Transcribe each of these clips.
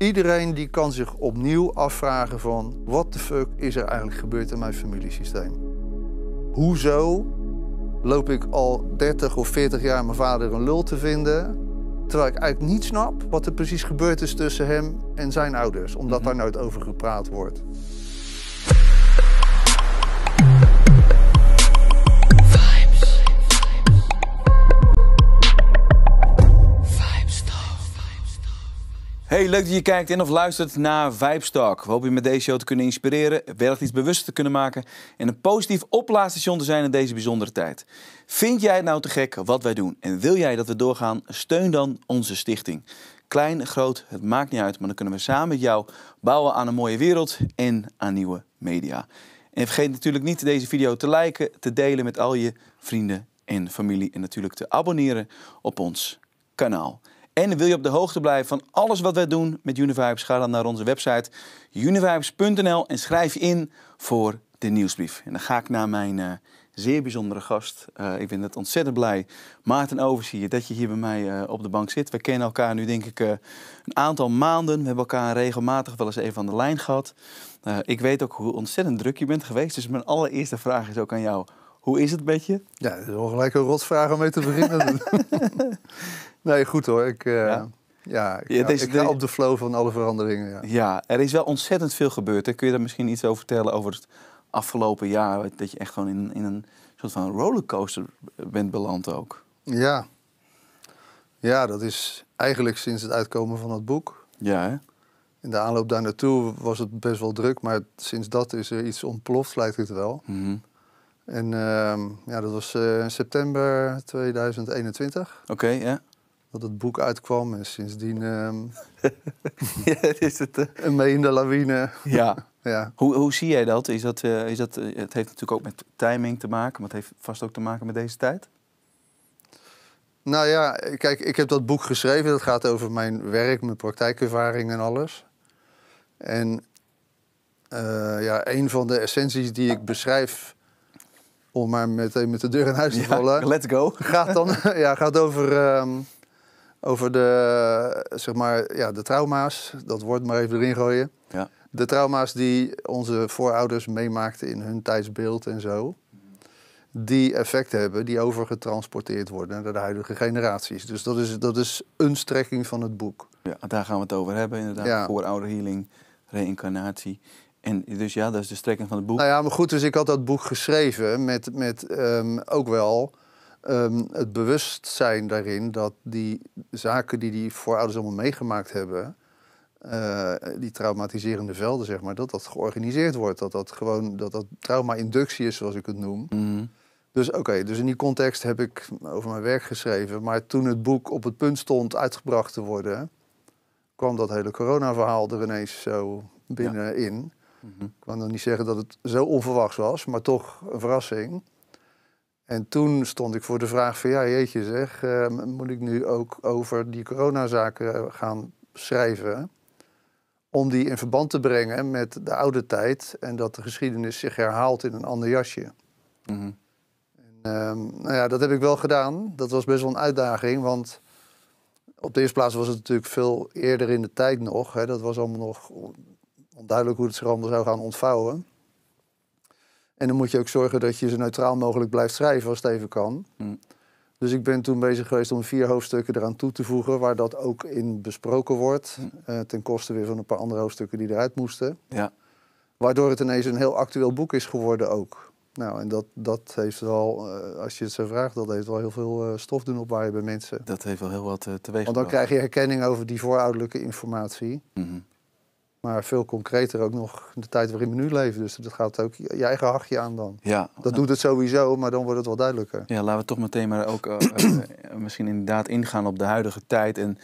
Iedereen die kan zich opnieuw afvragen van... wat de fuck is er eigenlijk gebeurd in mijn familiesysteem? Hoezo loop ik al 30 of 40 jaar mijn vader een lul te vinden... terwijl ik eigenlijk niet snap wat er precies gebeurd is tussen hem en zijn ouders... omdat mhm. daar nooit over gepraat wordt. Hey, leuk dat je kijkt en of luistert naar Vibe Talk. We hopen je met deze show te kunnen inspireren, wellicht iets bewuster te kunnen maken en een positief oplaadstation te zijn in deze bijzondere tijd. Vind jij het nou te gek wat wij doen en wil jij dat we doorgaan? Steun dan onze stichting. Klein, groot, het maakt niet uit, maar dan kunnen we samen met jou bouwen aan een mooie wereld en aan nieuwe media. En vergeet natuurlijk niet deze video te liken, te delen met al je vrienden en familie en natuurlijk te abonneren op ons kanaal. En wil je op de hoogte blijven van alles wat wij doen met Univibes? Ga dan naar onze website univibes.nl en schrijf je in voor de nieuwsbrief. En dan ga ik naar mijn eh, zeer bijzondere gast. Eh, ik ben het ontzettend blij, Maarten Oversier, dat je hier bij mij eh, op de bank zit. We kennen elkaar nu denk ik een aantal maanden. We hebben elkaar regelmatig wel eens even aan de lijn gehad. ik weet ook hoe ontzettend druk je bent geweest. Dus mijn allereerste vraag is ook aan jou. Hoe is het met je? Ja, dat is wel gelijk een rotvraag om mee te beginnen. nee, goed hoor. Ik, uh, ja. ik, ja, ga op de flow van alle veranderingen. Ja. ja, er is wel ontzettend veel gebeurd. Kun je daar misschien iets over vertellen over het afgelopen jaar? Dat je echt gewoon in, in een soort van rollercoaster bent beland ook. Ja. Ja, dat is eigenlijk sinds het uitkomen van het boek. Ja, hè? In de aanloop daar naartoe was het best wel druk, maar sinds dat is er iets ontploft, lijkt het wel. Mm en ehm, ja, dat was eh, september 2021. Oké, ja. Dat het boek uitkwam en sindsdien... Um, ja, is het... Eh. Een meende lawine. ja. ja. Hoe, hoe zie jij dat? Is dat, eh, is dat het heeft natuurlijk ook met timing te maken, maar het heeft vast ook te maken met deze tijd? Nou ja, kijk, ik heb dat boek geschreven. Dat gaat over mijn werk, mijn praktijkervaring en alles. En ja, een van de essenties die ik beschrijf om maar meteen met de deur in huis te vallen. let's go. Gaat dan, ja, gaat over, ehm, over de, zeg maar, ja, de trauma's. Dat woord maar even erin gooien. Ja. De trauma's die onze voorouders meemaakten in hun tijdsbeeld en zo. Die effect hebben, die overgetransporteerd worden naar de huidige generaties. Dus dat is, dat is een strekking van het boek. Ja, daar gaan we het over hebben, inderdaad. Ja. Voorouderhealing, reïncarnatie. En dus ja, dat is de strekking van het boek. Nou ja, maar goed, dus ik had dat boek geschreven met, met ehm, ook wel ehm, het bewustzijn daarin dat die zaken die die voorouders allemaal meegemaakt hebben, eh, die traumatiserende velden, zeg maar, dat dat georganiseerd wordt. Dat dat gewoon, dat dat trauma-inductie is, zoals ik het noem. Mhm. Dus oké, dus in die context heb ik over mijn werk geschreven. Maar toen het boek op het punt stond uitgebracht te worden, kwam dat hele corona-verhaal er ineens zo binnenin. Mhm. Ik kan nog niet zeggen dat het zo onverwachts was, maar toch een verrassing. En toen stond ik voor de vraag van ja, jeetje zeg, eh, moet ik nu ook over die coronazaken eh, gaan schrijven? Om die in verband te brengen met de oude tijd en dat de geschiedenis zich herhaalt in een ander jasje. Mhm. en, ehm, nou ja, dat heb ik wel gedaan. Dat was best wel een uitdaging, want op de eerste plaats was het natuurlijk veel eerder in de tijd nog. Hè. Dat was allemaal nog onduidelijk hoe het zich zou gaan ontvouwen. En dan moet je ook zorgen dat je zo neutraal mogelijk blijft schrijven als het even kan. Hmm. Dus ik ben toen bezig geweest om vier hoofdstukken eraan toe te voegen, waar dat ook in besproken wordt. Hmm. Eh, ten koste weer van een paar andere hoofdstukken die eruit moesten. Ja. Waardoor het ineens een heel actueel boek is geworden ook. Nou, en dat, dat heeft wel, eh, als je het zo vraagt, dat heeft wel heel veel eh, stof doen opwaaien bij mensen. Dat heeft wel heel wat teweeg. Want dan krijg je herkenning over die voorouderlijke informatie. Mm maar veel concreter ook nog de tijd waarin we nu leven. Dus dat gaat ook je eigen hachje aan dan. Ja, dat doet het sowieso, maar dan wordt het wel duidelijker. Ja, laten we toch meteen maar ook eh, eh, misschien inderdaad ingaan op de huidige tijd. En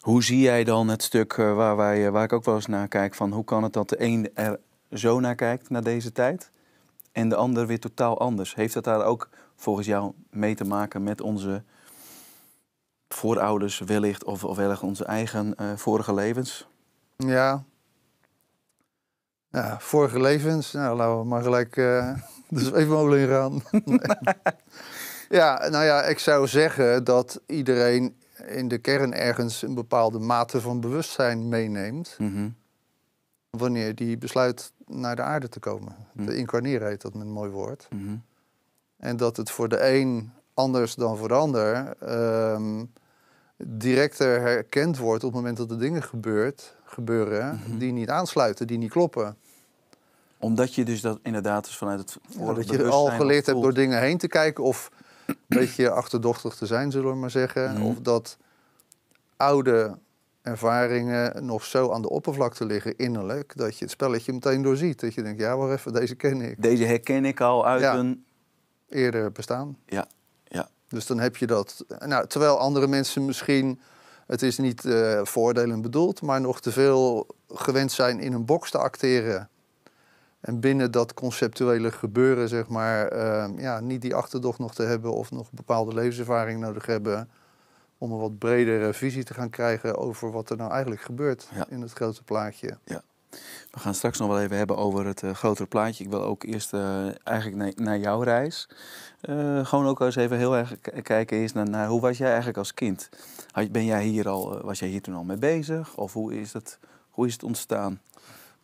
hoe zie jij dan het stuk eh, waar, wij, waar ik ook wel eens naar kijk... van hoe kan het dat de een er zo naar kijkt, naar deze tijd... en de ander weer totaal anders? Heeft dat daar ook volgens jou mee te maken met onze voorouders wellicht... of, of wellicht onze eigen vorige levens? Ja, vorige levens. Nou, laten we maar gelijk uh, eh, dus even molen in gaan. ja, nou ja, ik zou zeggen dat iedereen in de kern ergens een bepaalde mate van bewustzijn meeneemt. Mhm. Wanneer die besluit naar de aarde te komen. Mm -hmm. Te incarneren heet dat met een mooi woord. Mhm. En dat het voor de een anders dan voor de ander ehm, directer herkend wordt op het moment dat er dingen gebeurt, gebeuren mhm. die niet aansluiten, die niet kloppen omdat je dus dat inderdaad dus vanuit het vorige ja, Dat je al geleerd hebt door dingen heen te kijken of een beetje achterdochtig te zijn, zullen we maar zeggen. Mhm. Of dat oude ervaringen nog zo aan de oppervlakte liggen innerlijk... dat je het spelletje meteen doorziet. Dat je denkt, ja, wacht even, deze ken ik. Deze herken ik al uit een... Eerder bestaan. Ja, ja. Dus dan heb je dat... Nou, terwijl andere mensen misschien... Het is niet uh, eh, voordelend bedoeld, maar nog te veel gewend zijn in een box te acteren en binnen dat conceptuele gebeuren, zeg maar, ehm, ja, niet die achterdocht nog te hebben of nog bepaalde levenservaring nodig hebben om een wat bredere visie te gaan krijgen over wat er nou eigenlijk gebeurt in het grote plaatje. Ja. We gaan straks nog wel even hebben over het eh, grotere plaatje. Ik wil ook eerst eh, eigenlijk naar, naar, jouw reis. Eh, gewoon ook eens even heel erg kijken eerst naar, hoe was jij eigenlijk als kind? ben jij hier al, was jij hier toen al mee bezig? Of hoe is, dat, hoe is het ontstaan?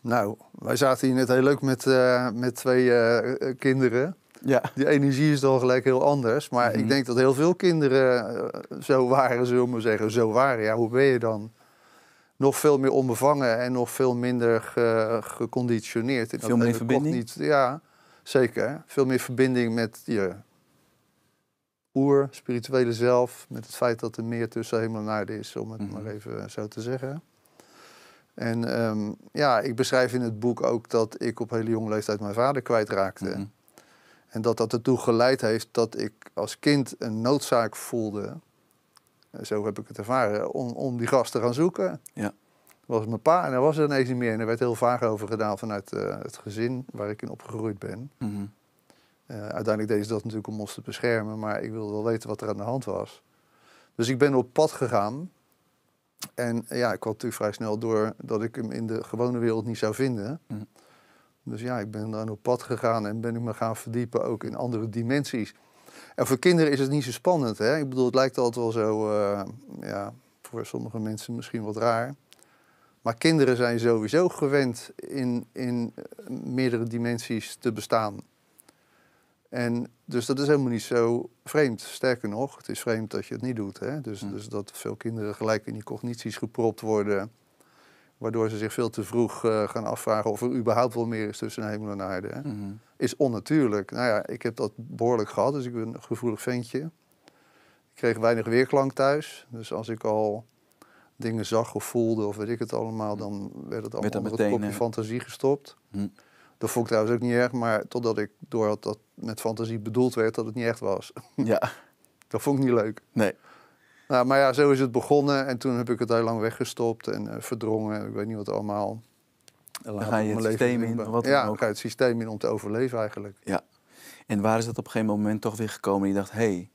Nou, wij zaten hier net heel leuk met, eh, met twee eh, eh, kinderen. Ja. Die energie is dan gelijk heel anders. Maar ik mhm. denk dat heel veel kinderen zo waren, zullen we zeggen. Zo waren, ja, hoe ben je dan? Nog veel meer onbevangen en nog veel minder geconditioneerd. En veel meer verbinding? Niet, ja, zeker. Veel meer verbinding met je oer, spirituele zelf. Met het feit dat er meer tussen hemel en aarde is, om het mhm. maar even zo te zeggen. En ehm, ja, ik beschrijf in het boek ook dat ik op hele jonge leeftijd mijn vader kwijtraakte. Mhm. En dat dat ertoe geleid heeft dat ik als kind een noodzaak voelde, eh, zo heb ik het ervaren, om, om die gast te gaan zoeken. Ja. Dat was mijn pa en daar was er ineens niet meer. En er werd heel vaag over gedaan vanuit eh, het gezin waar ik in opgegroeid ben. Mhm. Eh, uiteindelijk deden ze dat natuurlijk om ons te beschermen, maar ik wilde wel weten wat er aan de hand was. Dus ik ben op pad gegaan en ja, ik had natuurlijk vrij snel door dat ik hem in de gewone wereld niet zou vinden. Mhm. Dus ja, ik ben dan op pad gegaan en ben ik me gaan verdiepen ook in andere dimensies. En voor kinderen is het niet zo spannend. Hè? Ik bedoel, het lijkt altijd wel zo, eh, ja, voor sommige mensen misschien wat raar. Maar kinderen zijn sowieso gewend in, in eh, meerdere dimensies te bestaan. En dus dat is helemaal niet zo vreemd. Sterker nog, het is vreemd dat je het niet doet. Hè? Dus, hm. dus dat veel kinderen gelijk in die cognities gepropt worden. Waardoor ze zich veel te vroeg eh, gaan afvragen of er überhaupt wel meer is tussen hemel en aarde. Hè? Hm. Is onnatuurlijk. Nou ja, ik heb dat behoorlijk gehad, dus ik ben een gevoelig ventje. Ik kreeg weinig weerklank thuis. Dus als ik al dingen zag of voelde of weet ik het allemaal, hm. dan werd het allemaal met een kopje eh, fantasie gestopt. Dat vond ik trouwens ook niet erg, maar totdat ik door had dat met fantasie bedoeld werd dat het niet echt was. Ja. Dat vond ik niet leuk. Nee. Nou, maar ja, zo is het begonnen en toen heb ik het heel lang weggestopt en eh, verdrongen. Ik weet niet wat allemaal. dan ga je het systeem in. Wat ja, dan ga je het systeem in om te overleven eigenlijk. Ja. En waar is dat op een gegeven moment toch weer gekomen? Die dacht, hé, hey,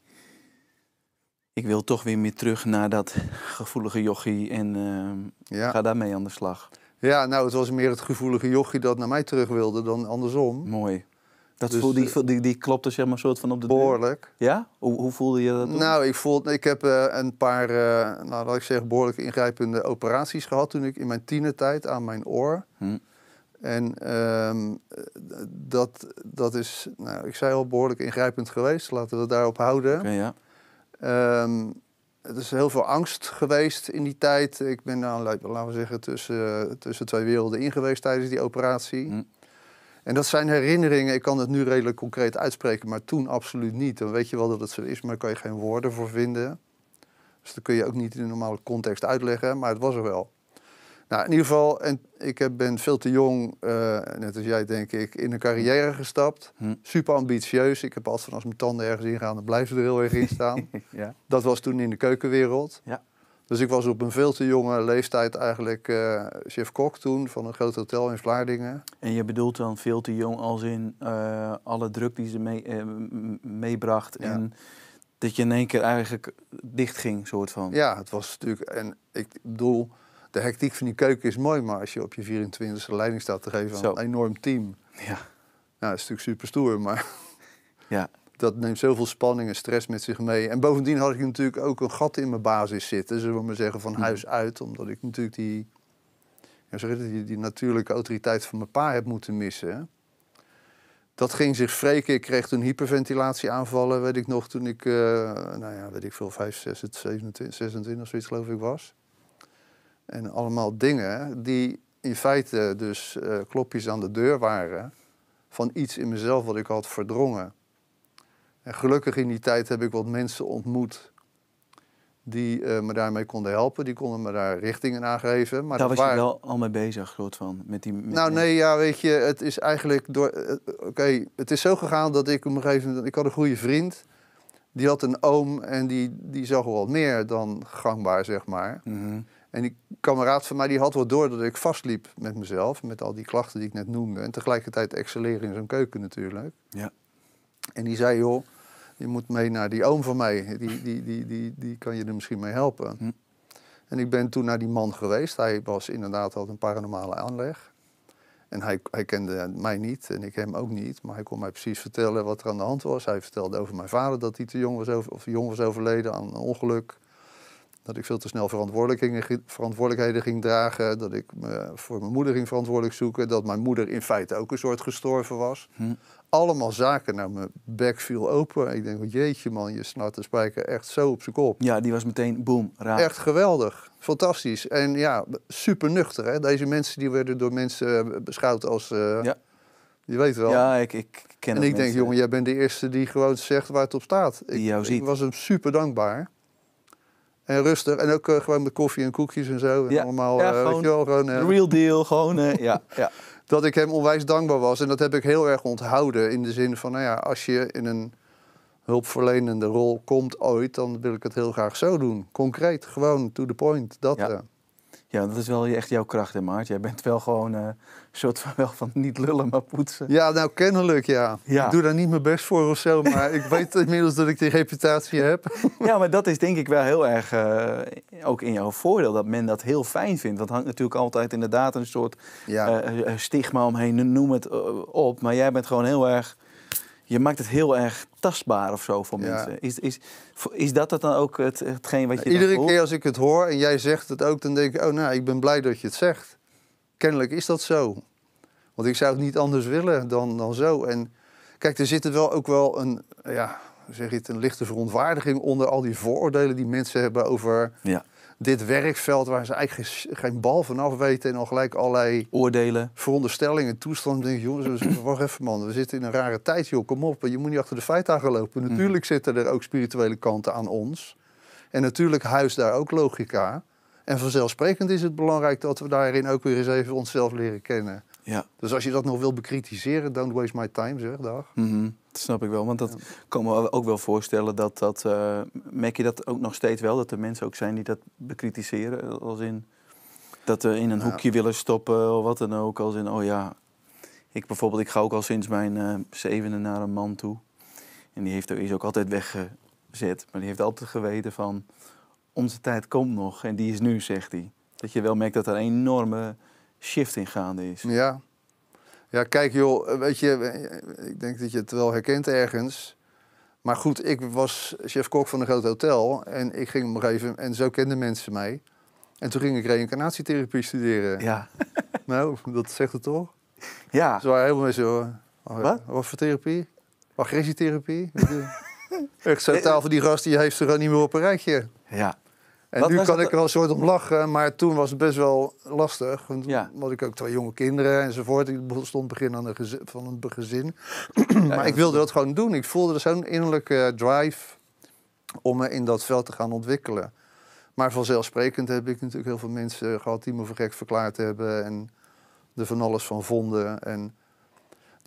ik wil toch weer meer terug naar dat gevoelige jochie en ehm, ga daarmee aan de slag. Ja, nou, het was meer het gevoelige jochie dat naar mij terug wilde dan andersom. Mooi. Dat dus, eh, die, die, die klopte zeg maar soort van op de Behoorlijk. Ja? Hoe, hoe, voelde je dat? Nou, ik, voel ik heb eh, een paar, eh, nou, laat ik zeggen, behoorlijk ingrijpende operaties gehad toen ik in mijn tienertijd aan mijn oor. Hm. En ehm, dat, dat is, nou, ik zei al, behoorlijk ingrijpend geweest. Laten we het daarop houden. ja. Ehm, het is heel veel angst geweest in die tijd. Ik ben, nou, laten we zeggen, tussen, tussen twee werelden ingeweest tijdens die operatie. Mm. En dat zijn herinneringen. Ik kan het nu redelijk concreet uitspreken, maar toen absoluut niet. Dan weet je wel dat het zo is, maar daar kan je geen woorden voor vinden. Dus dat kun je ook niet in de normale context uitleggen, maar het was er wel. Nou, in ieder geval, en ik ben veel te jong, eh, net als jij denk ik, in een carrière gestapt. Hm. Super ambitieus. Ik heb altijd van als mijn tanden ergens in gaan, dan blijven ze er heel erg in staan. ja. Dat was toen in de keukenwereld. Ja. Dus ik was op een veel te jonge leeftijd eigenlijk uh, eh, chef-kok toen van een groot hotel in Vlaardingen. En je bedoelt dan veel te jong als in eh, alle druk die ze mee, meebracht en dat je in één keer eigenlijk dicht ging, soort van? Ja, het was natuurlijk, en ik bedoel, de hectiek van die keuken is mooi, maar als je op je 24e leiding staat te geven aan een enorm team. Ja. Nou, dat is natuurlijk super stoer, maar ja. dat neemt zoveel spanning en stress met zich mee. En bovendien had ik natuurlijk ook een gat in mijn basis zitten, zullen we maar zeggen, van mhm. huis uit. Omdat ik natuurlijk die, ja, zeg die, die, natuurlijke autoriteit van mijn pa heb moeten missen. Dat ging zich wreken. Ik kreeg toen hyperventilatieaanvallen, weet ik nog, toen ik, eh, nou ja, weet ik veel, 5, 6, 27, 26 zoiets geloof ik was. En allemaal dingen die in feite dus eh, klopjes aan de deur waren van iets in mezelf wat ik had verdrongen. En gelukkig in die tijd heb ik wat mensen ontmoet die eh, me daarmee konden helpen. Die konden me daar richtingen aangeven. Maar daar was je wel al mee bezig, groot van? Met die, nou nee, ja, weet je, het is eigenlijk door... Eh, oké, het is zo gegaan dat ik op een gegeven moment... Ik had een goede vriend, die had een oom en die, die zag wel wat meer dan gangbaar, zeg maar. Mm en die kameraad van mij die had wel door dat ik vastliep met mezelf, met al die klachten die ik net noemde. En tegelijkertijd excelleren in zijn keuken natuurlijk. Ja. En die zei, joh, je moet mee naar die oom van mij, die, die, die, die, die kan je er misschien mee helpen. Hm. En ik ben toen naar die man geweest. Hij was inderdaad had een paranormale aanleg. En hij, hij kende mij niet en ik hem ook niet. Maar hij kon mij precies vertellen wat er aan de hand was. Hij vertelde over mijn vader dat hij te jong was, over, of jong was overleden aan een ongeluk. Dat ik veel te snel verantwoordelijkheden ging dragen. Dat ik me voor mijn moeder ging verantwoordelijk zoeken. Dat mijn moeder in feite ook een soort gestorven was. Hm. Allemaal zaken naar mijn bek viel open. Ik denk, oh, jeetje man, je snart de spijker echt zo op zijn kop. Ja, die was meteen boom, raak. Echt geweldig. Fantastisch. En ja, super nuchter. Hè? Deze mensen die werden door mensen eh, beschouwd als... Uh, ja. Je weet wel. Ja, ik, ik ken En ik denk, jongen, jij bent de eerste die gewoon zegt waar het op staat. ik, ik was hem super dankbaar. En rustig. En ook eh, gewoon met koffie en koekjes en zo. En ja. allemaal, ja, eh, gewoon, wel, eh, real deal. Gewoon, ja, ja. Dat ik hem onwijs dankbaar was. En dat heb ik heel erg onthouden. In de zin van, nou ja, als je in een hulpverlenende rol komt ooit... dan wil ik het heel graag zo doen. Concreet, gewoon, to the point. Dat, ja. Ja, dat is wel echt jouw kracht, hè, Maart? Jij bent wel gewoon eh, een soort van, wel van niet lullen, maar poetsen. Ja, nou kennelijk, ja. ja. Ik doe daar niet mijn best voor of zo, maar ik weet inmiddels dat ik die reputatie heb. ja, maar dat is denk ik wel heel erg eh, ook in jouw voordeel, dat men dat heel fijn vindt. Dat hangt natuurlijk altijd inderdaad een soort eh, stigma omheen, noem het op. Maar jij bent gewoon heel erg je maakt het heel erg tastbaar of zo voor mensen. Is, is, is dat dat dan ook het, hetgeen wat je. Iedere keer als ik het hoor en jij zegt het ook, dan denk ik: oh, nou, ik ben blij dat je het zegt. Kennelijk is dat zo. Want ik zou het niet anders willen dan, dan zo. En kijk, er zit er wel ook wel een, ja, zeg het, een lichte verontwaardiging onder al die vooroordelen die mensen hebben over. Ja dit werkveld waar ze eigenlijk geen, geen bal af weten en al gelijk allerlei oordelen, veronderstellingen, toestanden. denk jongens, wacht even man, we zitten in een rare tijd, joh, kom op, je moet niet achter de feiten lopen. Mm. Natuurlijk zitten er ook spirituele kanten aan ons en natuurlijk huist daar ook logica. En vanzelfsprekend is het belangrijk dat we daarin ook weer eens even onszelf leren kennen. Ja. Dus als je dat nog wil bekritiseren, don't waste my time, zeg, dag. Mm snap ik wel. Want dat kan me ook wel voorstellen dat dat. Eh, merk je dat ook nog steeds wel? Dat er mensen ook zijn die dat bekritiseren. Als in dat ze in een hoekje willen stoppen of wat dan ook. Als in, oh ja. Ik bijvoorbeeld, ik ga ook al sinds mijn uh, naar een man toe. En die heeft, er is ook altijd weggezet. Maar die heeft altijd geweten van. Onze tijd komt nog en die is nu, zegt hij. Dat je wel merkt dat er een enorme shift in gaande is. Ja, ja, kijk joh, weet je, eh, ik denk dat je het wel herkent ergens. Maar goed, ik was chef-kok van een groot hotel en ik ging hem even, en zo kenden mensen mij. En toen ging ik reïncarnatietherapie studeren. Ja. Nou, dat zegt het toch? Ja. Zo helemaal zo. Oh, wat? Wat voor therapie? Agressietherapie? Echt zo'n taal die gast, die heeft er gewoon niet meer op een rijtje. Ja. En nu kan ik er wel een soort om lachen, maar toen was het best wel lastig. Want ja. had ik ook twee jonge kinderen enzovoort. Ik stond begin aan een gezin, van een gezin. maar ik wilde dat gewoon doen. Ik voelde zo'n innerlijke drive om me in dat veld te gaan ontwikkelen. Maar vanzelfsprekend heb ik natuurlijk heel veel mensen gehad die me voor gek verklaard hebben. En er van alles van vonden. En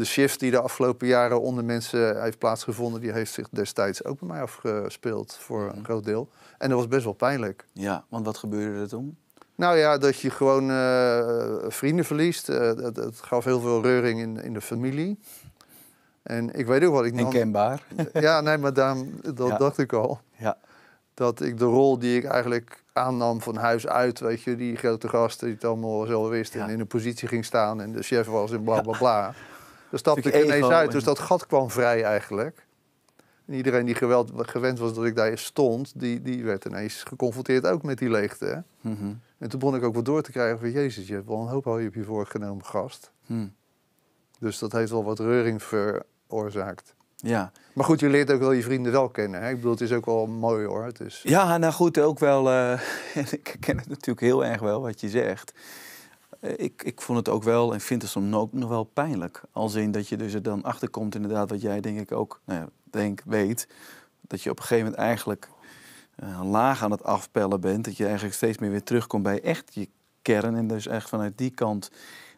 de shift die de afgelopen jaren onder mensen heeft plaatsgevonden, die heeft zich destijds ook bij mij afgespeeld voor een mhm. groot deel. En dat was best wel pijnlijk. Ja, want wat gebeurde er toen? Nou ja, dat je gewoon eh, vrienden verliest. Het eh, dat, dat, gaf heel veel reuring in, in de familie. En ik weet ook wat ik nam... Inkenbaar. Ja, nee, maar daarom, dat dacht ik al. Ja. Dat ik de rol die ik eigenlijk aannam van huis uit, weet je, die grote gasten die het allemaal zo wisten en in een positie ging staan en de chef was en bla bla bla. Dus dus er stapte ik ineens uit, dus dat gat kwam vrij eigenlijk. En iedereen die gewend was dat ik daar stond, die, die werd ineens geconfronteerd ook met die leegte. Mhm. En toen begon ik ook wat door te krijgen van, jezus, je hebt wel een hoop je op je voorgenomen gast. Mhm. Dus dat heeft wel wat reuring veroorzaakt. Ja. Maar goed, je leert ook wel je vrienden wel kennen. Hè? Ik bedoel, het is ook wel mooi hoor. Het is... Ja, nou goed, ook wel. Eh, ik ken het natuurlijk heel erg wel wat je zegt. Eh, ik, ik vond het ook wel en vind het soms ook nog wel pijnlijk. Als in dat je dus er dan achter komt, inderdaad, wat jij denk ik ook nou ja, denk, weet. Dat je op een gegeven moment eigenlijk eh, laag aan het afpellen bent. Dat je eigenlijk steeds meer weer terugkomt bij echt je kern. En dus echt vanuit die kant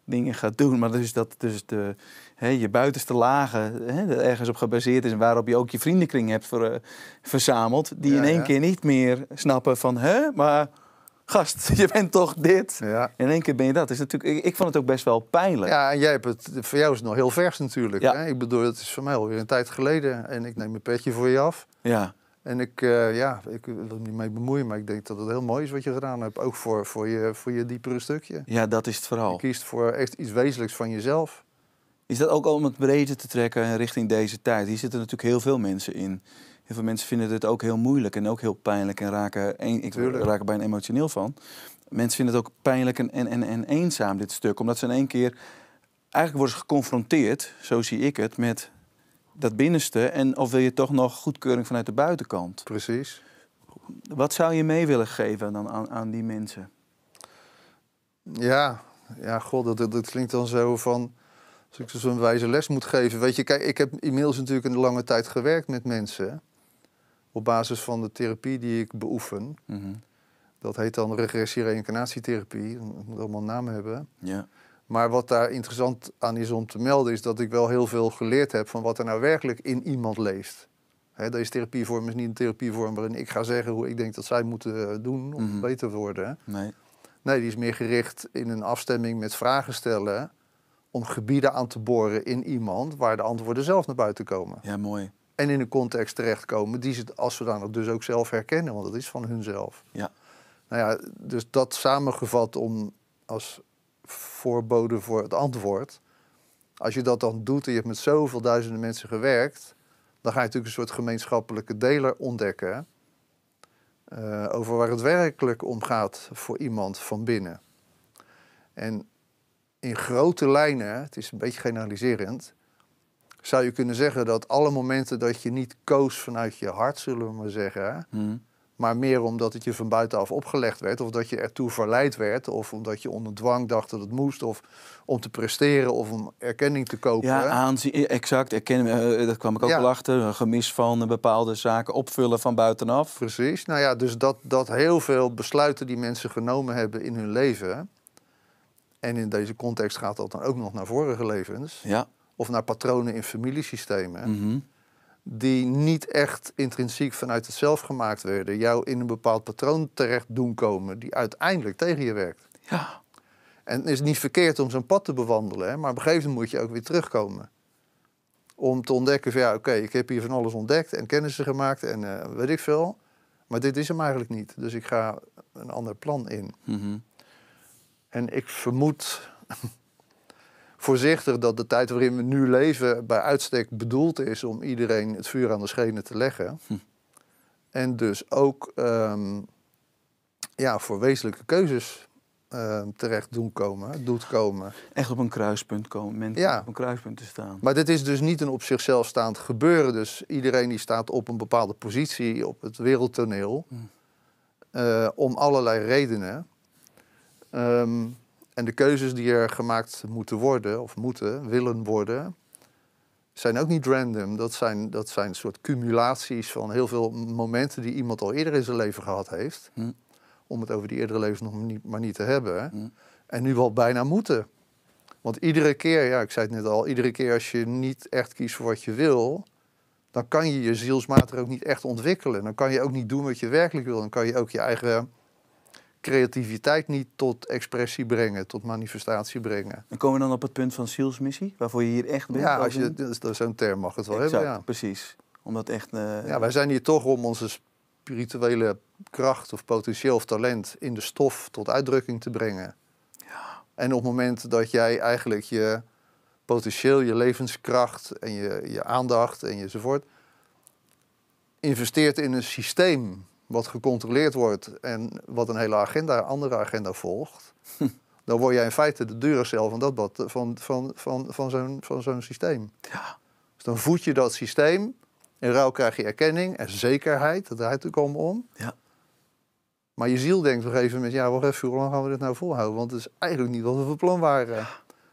dingen gaat doen. Maar dus dat dus de, hè, je buitenste lagen hè, dat ergens op gebaseerd is... en waarop je ook je vriendenkring hebt eh, verzameld... die in één keer niet meer snappen van... hè, maar gast, je bent toch dit? Ja. In één keer ben je dat. Is natuurlijk, ik, vond het ook best wel pijnlijk. Ja, en jij hebt het, voor jou is het nog heel vers natuurlijk. Ja. Hè? Ik bedoel, het is voor mij alweer een tijd geleden en ik neem mijn petje voor je af. Ja. En ik, eh, ja, ik wil er niet mee bemoeien, maar ik denk dat het heel mooi is wat je gedaan hebt. Ook voor, voor, je, voor je diepere stukje. Ja, dat is het vooral. Je kiest voor echt iets wezenlijks van jezelf. Is dat ook om het breder te trekken richting deze tijd? Hier zitten natuurlijk heel veel mensen in veel mensen vinden het ook heel moeilijk en ook heel pijnlijk en raken, een, ik raken er bijna emotioneel van. Mensen vinden het ook pijnlijk en, en, en, en eenzaam, dit stuk. Omdat ze in één keer, eigenlijk worden ze geconfronteerd, zo zie ik het, met dat binnenste. En of wil je toch nog goedkeuring vanuit de buitenkant? Precies. Wat zou je mee willen geven dan aan, aan die mensen? Ja, ja, god, dat, dat, klinkt dan zo van. Als ik zo'n wijze les moet geven. Weet je, kijk, ik heb inmiddels natuurlijk een lange tijd gewerkt met mensen op basis van de therapie die ik beoefen. Mhm. Dat heet dan regressie-reïncarnatietherapie. Dat moet allemaal namen hebben. Ja. Maar wat daar interessant aan is om te melden, is dat ik wel heel veel geleerd heb van wat er nou werkelijk in iemand leeft. deze therapievorm is niet een therapievorm waarin ik ga zeggen hoe ik denk dat zij moeten eh, doen om mhm. beter te worden. Nee. nee, die is meer gericht in een afstemming met vragen stellen om gebieden aan te boren in iemand waar de antwoorden zelf naar buiten komen. Ja, mooi en in een context terechtkomen die ze als zodanig dus ook zelf herkennen, want dat is van hunzelf. Ja. Nou ja, dus dat samengevat om als voorbode voor het antwoord. Als je dat dan doet en je hebt met zoveel duizenden mensen gewerkt, dan ga je natuurlijk een soort gemeenschappelijke deler ontdekken eh, over waar het werkelijk om gaat voor iemand van binnen. En in grote lijnen, het is een beetje generaliserend, zou je kunnen zeggen dat alle momenten dat je niet koos vanuit je hart, zullen we maar zeggen, hmm. maar meer omdat het je van buitenaf opgelegd werd, of dat je ertoe verleid werd, of omdat je onder dwang dacht dat het moest, of om te presteren, of om erkenning te kopen. Ja, e, exact, erkennen, eh, eh, dat kwam ik ook wel achter, een gemis van eh, bepaalde zaken, opvullen van buitenaf. Precies, nou ja, dus dat, dat heel veel besluiten die mensen genomen hebben in hun leven, en in deze context gaat dat dan ook nog naar vorige levens. Ja of naar patronen in familiesystemen. Mhm. Die niet echt intrinsiek vanuit het zelf gemaakt werden, jou in een bepaald patroon terecht doen komen, die uiteindelijk tegen je werkt. Ja. En het is niet verkeerd om zo'n pad te bewandelen, hè, maar op een gegeven moment moet je ook weer terugkomen. Om te ontdekken van ja, oké, ik heb hier van alles ontdekt en kennissen gemaakt en eh, weet ik veel. Maar dit is hem eigenlijk niet. Dus ik ga een ander plan in. Mhm. En ik vermoed voorzichtig dat de tijd waarin we nu leven bij uitstek bedoeld is om iedereen het vuur aan de schenen te leggen. Hm. En dus ook ehm, ja, voor wezenlijke keuzes ehm, terecht doen komen, doet komen. Echt op een kruispunt komen, mensen ja. op een kruispunt te staan. Maar dit is dus niet een op zichzelf staand gebeuren. Dus iedereen die staat op een bepaalde positie op het wereldtoneel, hm. eh, om allerlei redenen. Ehm, en de keuzes die er gemaakt moeten worden, of moeten, willen worden, zijn ook niet random. Dat zijn, dat zijn soort cumulaties van heel veel momenten die iemand al eerder in zijn leven gehad heeft. Hm. Om het over die eerdere levens nog niet, maar niet te hebben. Hm. En nu wel bijna moeten. Want iedere keer, ja, ik zei het net al, iedere keer als je niet echt kiest voor wat je wil, dan kan je je zielsmater ook niet echt ontwikkelen. Dan kan je ook niet doen wat je werkelijk wil. Dan kan je ook je eigen creativiteit niet tot expressie brengen, tot manifestatie brengen. En komen we dan op het punt van zielsmissie, waarvoor je hier echt bent? Ja, als je, dus zo'n term mag het wel hebben. Ja. Precies, omdat echt... Eh, ja, wij zijn hier toch om onze spirituele kracht of potentieel of talent in de stof tot uitdrukking te brengen. Ja. En op het moment dat jij eigenlijk je potentieel, je levenskracht en je, je aandacht en je enzovoort investeert in een systeem wat gecontroleerd wordt en wat een hele agenda, andere agenda volgt, dan word jij in feite de cel van, dat, van, van, van, van zo'n zo'n systeem. Ja. Dus dan voed je dat systeem, in ruil krijg je erkenning en zekerheid, dat draait natuurlijk allemaal om. Ja. Maar je ziel denkt nog even met ja, wacht even, hoe lang gaan we dit nou volhouden? Want het is eigenlijk niet wat we van plan waren.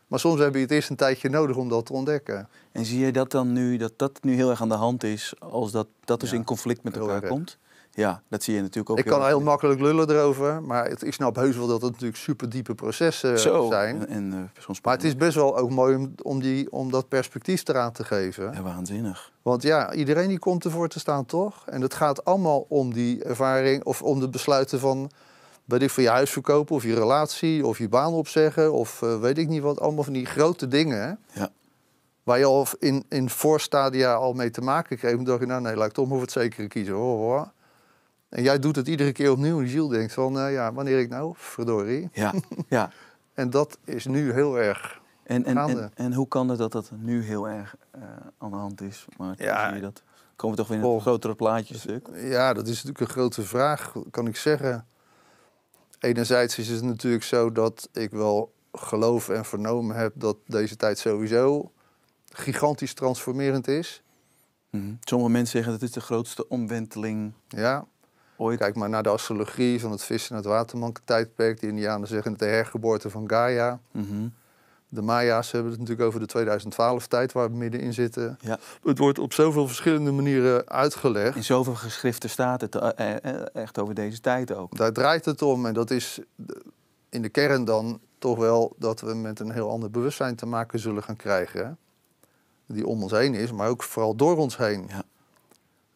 Maar soms heb je het eerst een tijdje nodig om dat te ontdekken. En zie je dat dan nu, dat dat nu heel erg aan de hand is, als dat, dat dus in conflict met elkaar komt? Ja, dat zie je natuurlijk ook. Ik kan heel makkelijk lullen erover, maar het, ik snap heus wel dat het natuurlijk super diepe processen zijn. En, en uh, maar het is best wel ook mooi om, die, om dat perspectief eraan te geven. Ja, waanzinnig. Want ja, iedereen die komt ervoor te staan, toch? En het gaat allemaal om die ervaring of om de besluiten van weet ik, voor je huis verkopen of je relatie of je baan opzeggen of eh, weet ik niet wat. Allemaal van die grote dingen. Ja. Waar je al in, in voorstadia al mee te maken kreeg. Dan dacht je, nou nee, laat ik toch maar het zekere kiezen. Hoor, hoor. En jij doet het iedere keer opnieuw. En Ziel denkt van, uh, ja, wanneer ik nou? Verdorie. Ja, ja. en dat is nu heel erg en, en, En, en, hoe kan het dat dat nu heel erg eh, aan de hand is? Maar ja, zie je dat? Komen we toch weer in een grotere plaatje stuk? Ja, dat is natuurlijk een grote vraag, kan ik zeggen. Enerzijds is het natuurlijk zo dat ik wel geloof en vernomen heb dat deze tijd sowieso gigantisch transformerend is. Mhm. Sommige mensen zeggen dat het de grootste omwenteling ja kijk maar naar de astrologie van het vissen, en het waterman-tijdperk. De Indianen zeggen de hergeboorte van Gaia. Mhm. De Maya's hebben het natuurlijk over de 2012-tijd waar we middenin zitten. Ja. Het wordt op zoveel verschillende manieren uitgelegd. In zoveel geschriften staat het eh, eh, eh, echt over deze tijd ook. Daar draait het om en dat is in de kern dan toch wel dat we met een heel ander bewustzijn te maken zullen gaan krijgen. Die om ons heen is, maar ook vooral door ons heen. Ja.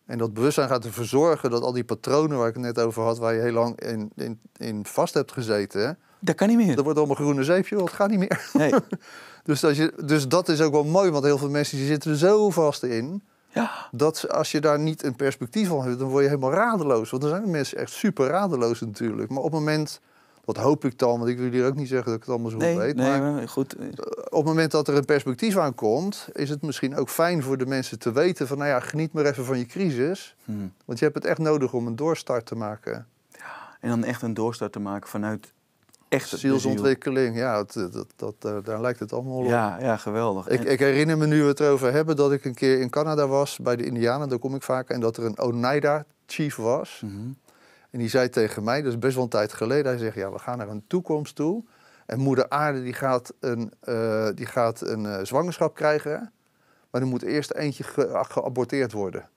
En dat bewustzijn gaat ervoor zorgen dat al die patronen waar ik het net over had, waar je heel lang in, in, in vast hebt gezeten. Dat kan niet meer. Dat wordt allemaal groene zeepje, dat gaat niet meer. Nee. dus, dat je, dus dat is ook wel mooi, want heel veel mensen die zitten er zo vast in. Ja. Dat als je daar niet een perspectief van hebt, dan word je helemaal radeloos. Want er zijn mensen echt super radeloos natuurlijk. Maar op het moment dat hoop ik dan, want ik wil jullie ook niet zeggen dat ik het allemaal zo goed weet. Nee, maar, goed. Eh, op het moment dat er een perspectief aan komt, is het misschien ook fijn voor de mensen te weten van, nou ja, geniet maar even van je crisis. Hmm. Want je hebt het echt nodig om een doorstart te maken. en dan echt een doorstart te maken vanuit echt zielsontwikkeling. Ja, dat, dat, dat eh, daar, lijkt het allemaal op. Ja, ja geweldig. Ik, ik, herinner me nu we het erover hebben dat ik een keer in Canada was bij de Indianen, daar kom ik vaak, en dat er een Oneida chief was. Mhm. En die zei tegen mij, dat is best wel een tijd geleden, hij zegt, ja, we gaan naar een toekomst toe. En moeder aarde die gaat een, eh, die gaat een eh, zwangerschap krijgen, maar er moet eerst eentje geaborteerd worden.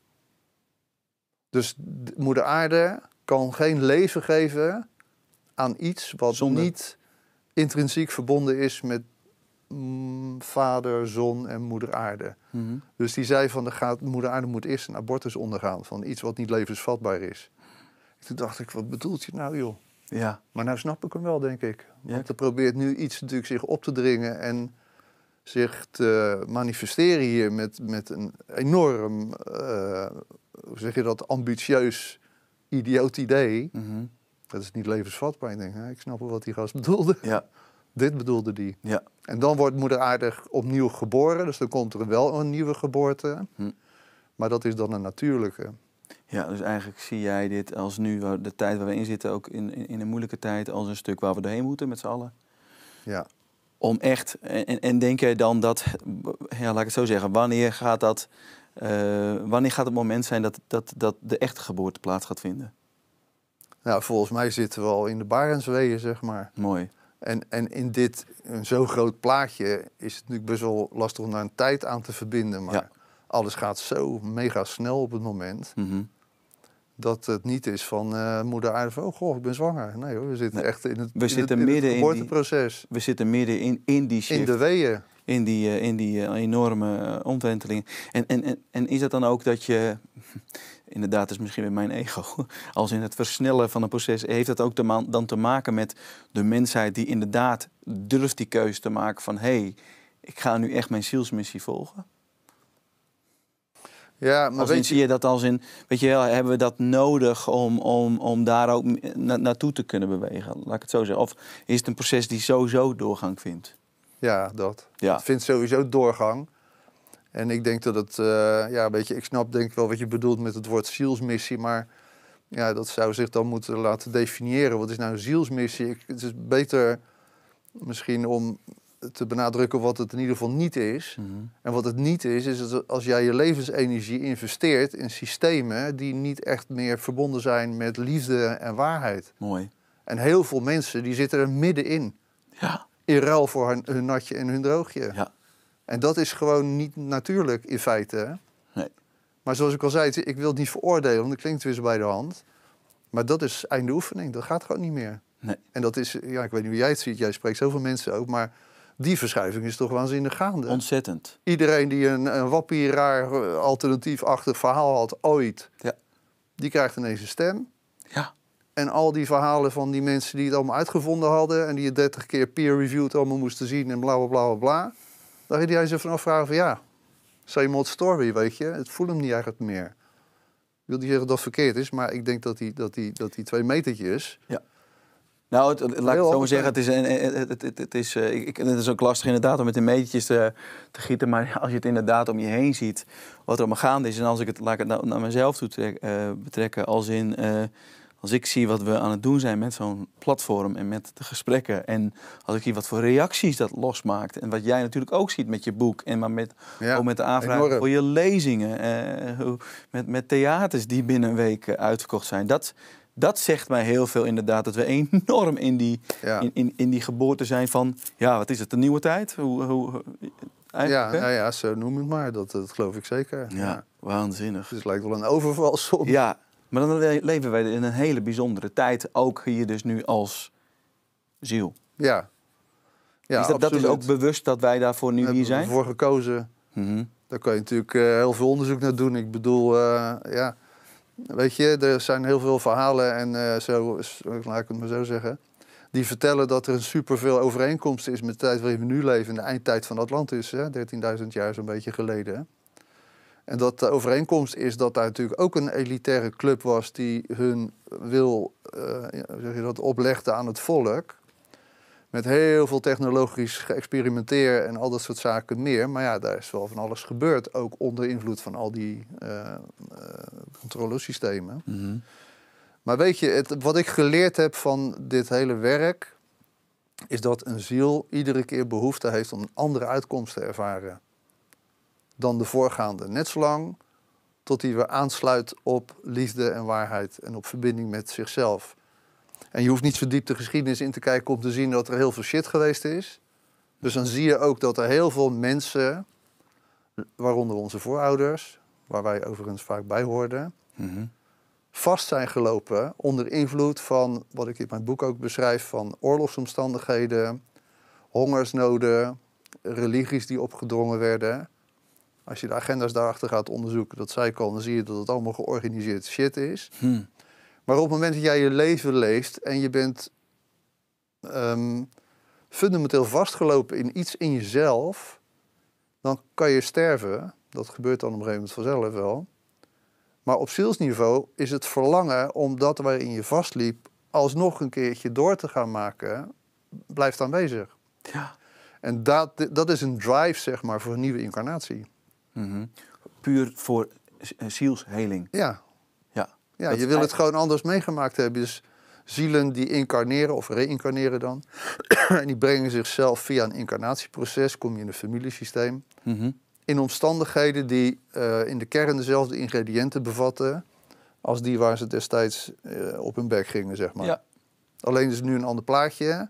Dus moeder aarde kan geen leven geven aan iets wat niet intrinsiek verbonden is met vader, zon en moeder aarde. Mhm. Dus die zei van, de gaat, moeder aarde moet eerst een abortus ondergaan van iets wat niet levensvatbaar is. Toen dacht ik, wat bedoelt je nou joh? Ja. Maar nou snap ik hem wel, denk ik. Want er probeert nu iets natuurlijk zich op te dringen en zich te manifesteren hier met, met een enorm, eh, hoe zeg je dat, ambitieus, idioot idee. Mhm. Dat is niet levensvatbaar. Ik denk, hè? ik snap wel wat die gast bedoelde. Ja. Dit bedoelde die. Ja. En dan wordt moeder aardig opnieuw geboren, dus dan komt er wel een nieuwe geboorte. Hm. Maar dat is dan een natuurlijke. Ja, dus eigenlijk zie jij dit als nu, de tijd waar we in zitten, ook in, in, een moeilijke tijd, als een stuk waar we doorheen moeten met z'n allen. Ja. Om echt, en, en denk jij dan dat, ja, laat ik het zo zeggen, wanneer gaat dat, eh, wanneer gaat het moment zijn dat, dat, dat de echte geboorte plaats gaat vinden? Nou, volgens mij zitten we al in de Barentsweeën, zeg maar. Mooi. En, en in dit, een zo groot plaatje, is het natuurlijk best wel lastig om daar een tijd aan te verbinden. Maar alles gaat zo mega snel op het moment. Mhm dat het niet is van eh, moeder aarde van... oh goh, ik ben zwanger. Nee hoor, we zitten echt in het, we in zitten het, in het geboorteproces. In we zitten midden in, in die shift. In de weeën. In die, eh, in die eh, enorme omwenteling. En, en, en, en is het dan ook dat je... Inderdaad, is misschien weer mijn ego. Als in het versnellen van een proces... heeft dat ook dan te maken met de mensheid... die inderdaad durft die keuze te maken van... hé, hey, ik ga nu echt mijn zielsmissie volgen? Ja, maar weet je... zie je dat als in, weet je wel, hebben we dat nodig om, om, om daar ook naartoe te kunnen bewegen? Laat ik het zo zeggen. Of is het een proces die sowieso doorgang vindt? Ja, dat. Het vindt sowieso doorgang. En ik denk dat het, eh, ja, weet je, ik snap denk ik wel wat je bedoelt met het woord zielsmissie, maar ja, dat zou zich dan moeten laten definiëren. Wat is nou een zielsmissie? het is beter misschien om te benadrukken wat het in ieder geval niet is. Mhm. En wat het niet is, is dat als jij je levensenergie investeert in systemen die niet echt meer verbonden zijn met liefde en waarheid. Mooi. En heel veel mensen die zitten er middenin. Ja. In ruil voor hun, natje en hun droogje. Ja. En dat is gewoon niet natuurlijk in feite. Nee. Maar zoals ik al zei, ik wil het niet veroordelen, want dat klinkt weer zo bij de hand. Maar dat is einde oefening. Dat gaat gewoon niet meer. Nee. En dat is, ja, ik weet niet hoe jij het ziet. Jij spreekt zoveel mensen ook. Maar die verschuiving is toch waanzinnig gaande. Ontzettend. Iedereen die een, een wappieraar eh, alternatiefachtig verhaal had ooit, ja. die krijgt ineens een stem. Ja. En al die verhalen van die mensen die het allemaal uitgevonden hadden en die het 30 keer peer-reviewed allemaal moesten zien en bla bla bla bla. Daar ging hij zich vanaf vragen van ja, same old story, weet je. Het voelt hem niet eigenlijk meer. Ik wil niet zeggen dat het verkeerd is, maar ik denk dat die, dat die, dat die twee metertjes... Ja nou, het, laat ik zo maar zeggen. Het is, een, het, het, is, eh, ik, het is ook lastig inderdaad om met de meetjes te, te, gieten. Maar als je het inderdaad om je heen ziet, wat er allemaal gaande is. En als ik het, laat ik het nou naar mezelf toe trek, eh, betrekken, als in... Eh, als ik zie wat we aan het doen zijn met zo'n platform en met de gesprekken. En als ik zie wat voor reacties dat losmaakt. En wat jij natuurlijk ook ziet met je boek. En maar met, ja, ook met de aanvraag voor je lezingen. met, met theaters die binnen een week uitverkocht zijn. Dat dat zegt mij heel veel inderdaad. Dat we enorm in die, in, in, die geboorte zijn van... Ja, wat is het, de nieuwe tijd? Hoe, hoe, eh, ja, nou ja, zo noem het maar. Dat, dat geloof ik zeker. Ja, waanzinnig. Dus het lijkt wel een overval Ja, maar dan leven wij in een hele bijzondere tijd. Ook hier dus nu als ziel. Ja. ja is dat, is ook bewust dat wij daarvoor nu hier zijn? We voor gekozen. Mhm. Daar kan je natuurlijk eh, heel veel onderzoek naar doen. Ik bedoel, eh, ja Weet je, er zijn heel veel verhalen en eh, zo, laat ik het maar zo zeggen. Die vertellen dat er een superveel overeenkomst is met de tijd waarin we nu leven. In de eindtijd van Atlantis, 13.000 jaar zo'n beetje geleden. En dat de overeenkomst is dat daar natuurlijk ook een elitaire club was die hun wil uh, zeg je dat, oplegde aan het volk. Met heel veel technologisch geëxperimenteer en al dat soort zaken meer. Maar ja, daar is wel van alles gebeurd. Ook onder invloed van al die eh, eh, controlesystemen. Mhm. Maar weet je, het, wat ik geleerd heb van dit hele werk. Is dat een ziel iedere keer behoefte heeft om een andere uitkomst te ervaren dan de voorgaande. Net zolang tot hij weer aansluit op liefde en waarheid en op verbinding met zichzelf. En je hoeft niet verdiept de geschiedenis in te kijken om te zien dat er heel veel shit geweest is. Dus dan zie je ook dat er heel veel mensen, waaronder onze voorouders, waar wij overigens vaak bij hoorden, mhm. vast zijn gelopen onder invloed van, wat ik in mijn boek ook beschrijf, van oorlogsomstandigheden, hongersnoden, religies die opgedrongen werden. Als je de agenda's daarachter gaat onderzoeken, dat zij al, dan zie je dat het allemaal georganiseerd shit is. Hmm. Maar op het moment dat jij je leven leeft en je bent ehm, fundamenteel vastgelopen in iets in jezelf, dan kan je sterven. Dat gebeurt dan op een gegeven moment vanzelf wel. Maar op zielsniveau is het verlangen om dat waarin je vastliep alsnog een keertje door te gaan maken, blijft aanwezig. Ja. En dat, dat is een drive, zeg maar, voor een nieuwe incarnatie. Mhm. Puur voor zielsheling. Ja, ja, je wil het gewoon anders meegemaakt hebben. Dus zielen die incarneren of reïncarneren dan. en die brengen zichzelf via een incarnatieproces, kom je in een familiesysteem. Mhm. In omstandigheden die eh, in de kern dezelfde ingrediënten bevatten als die waar ze destijds eh, op hun bek gingen, zeg maar. Ja. Alleen is nu een ander plaatje.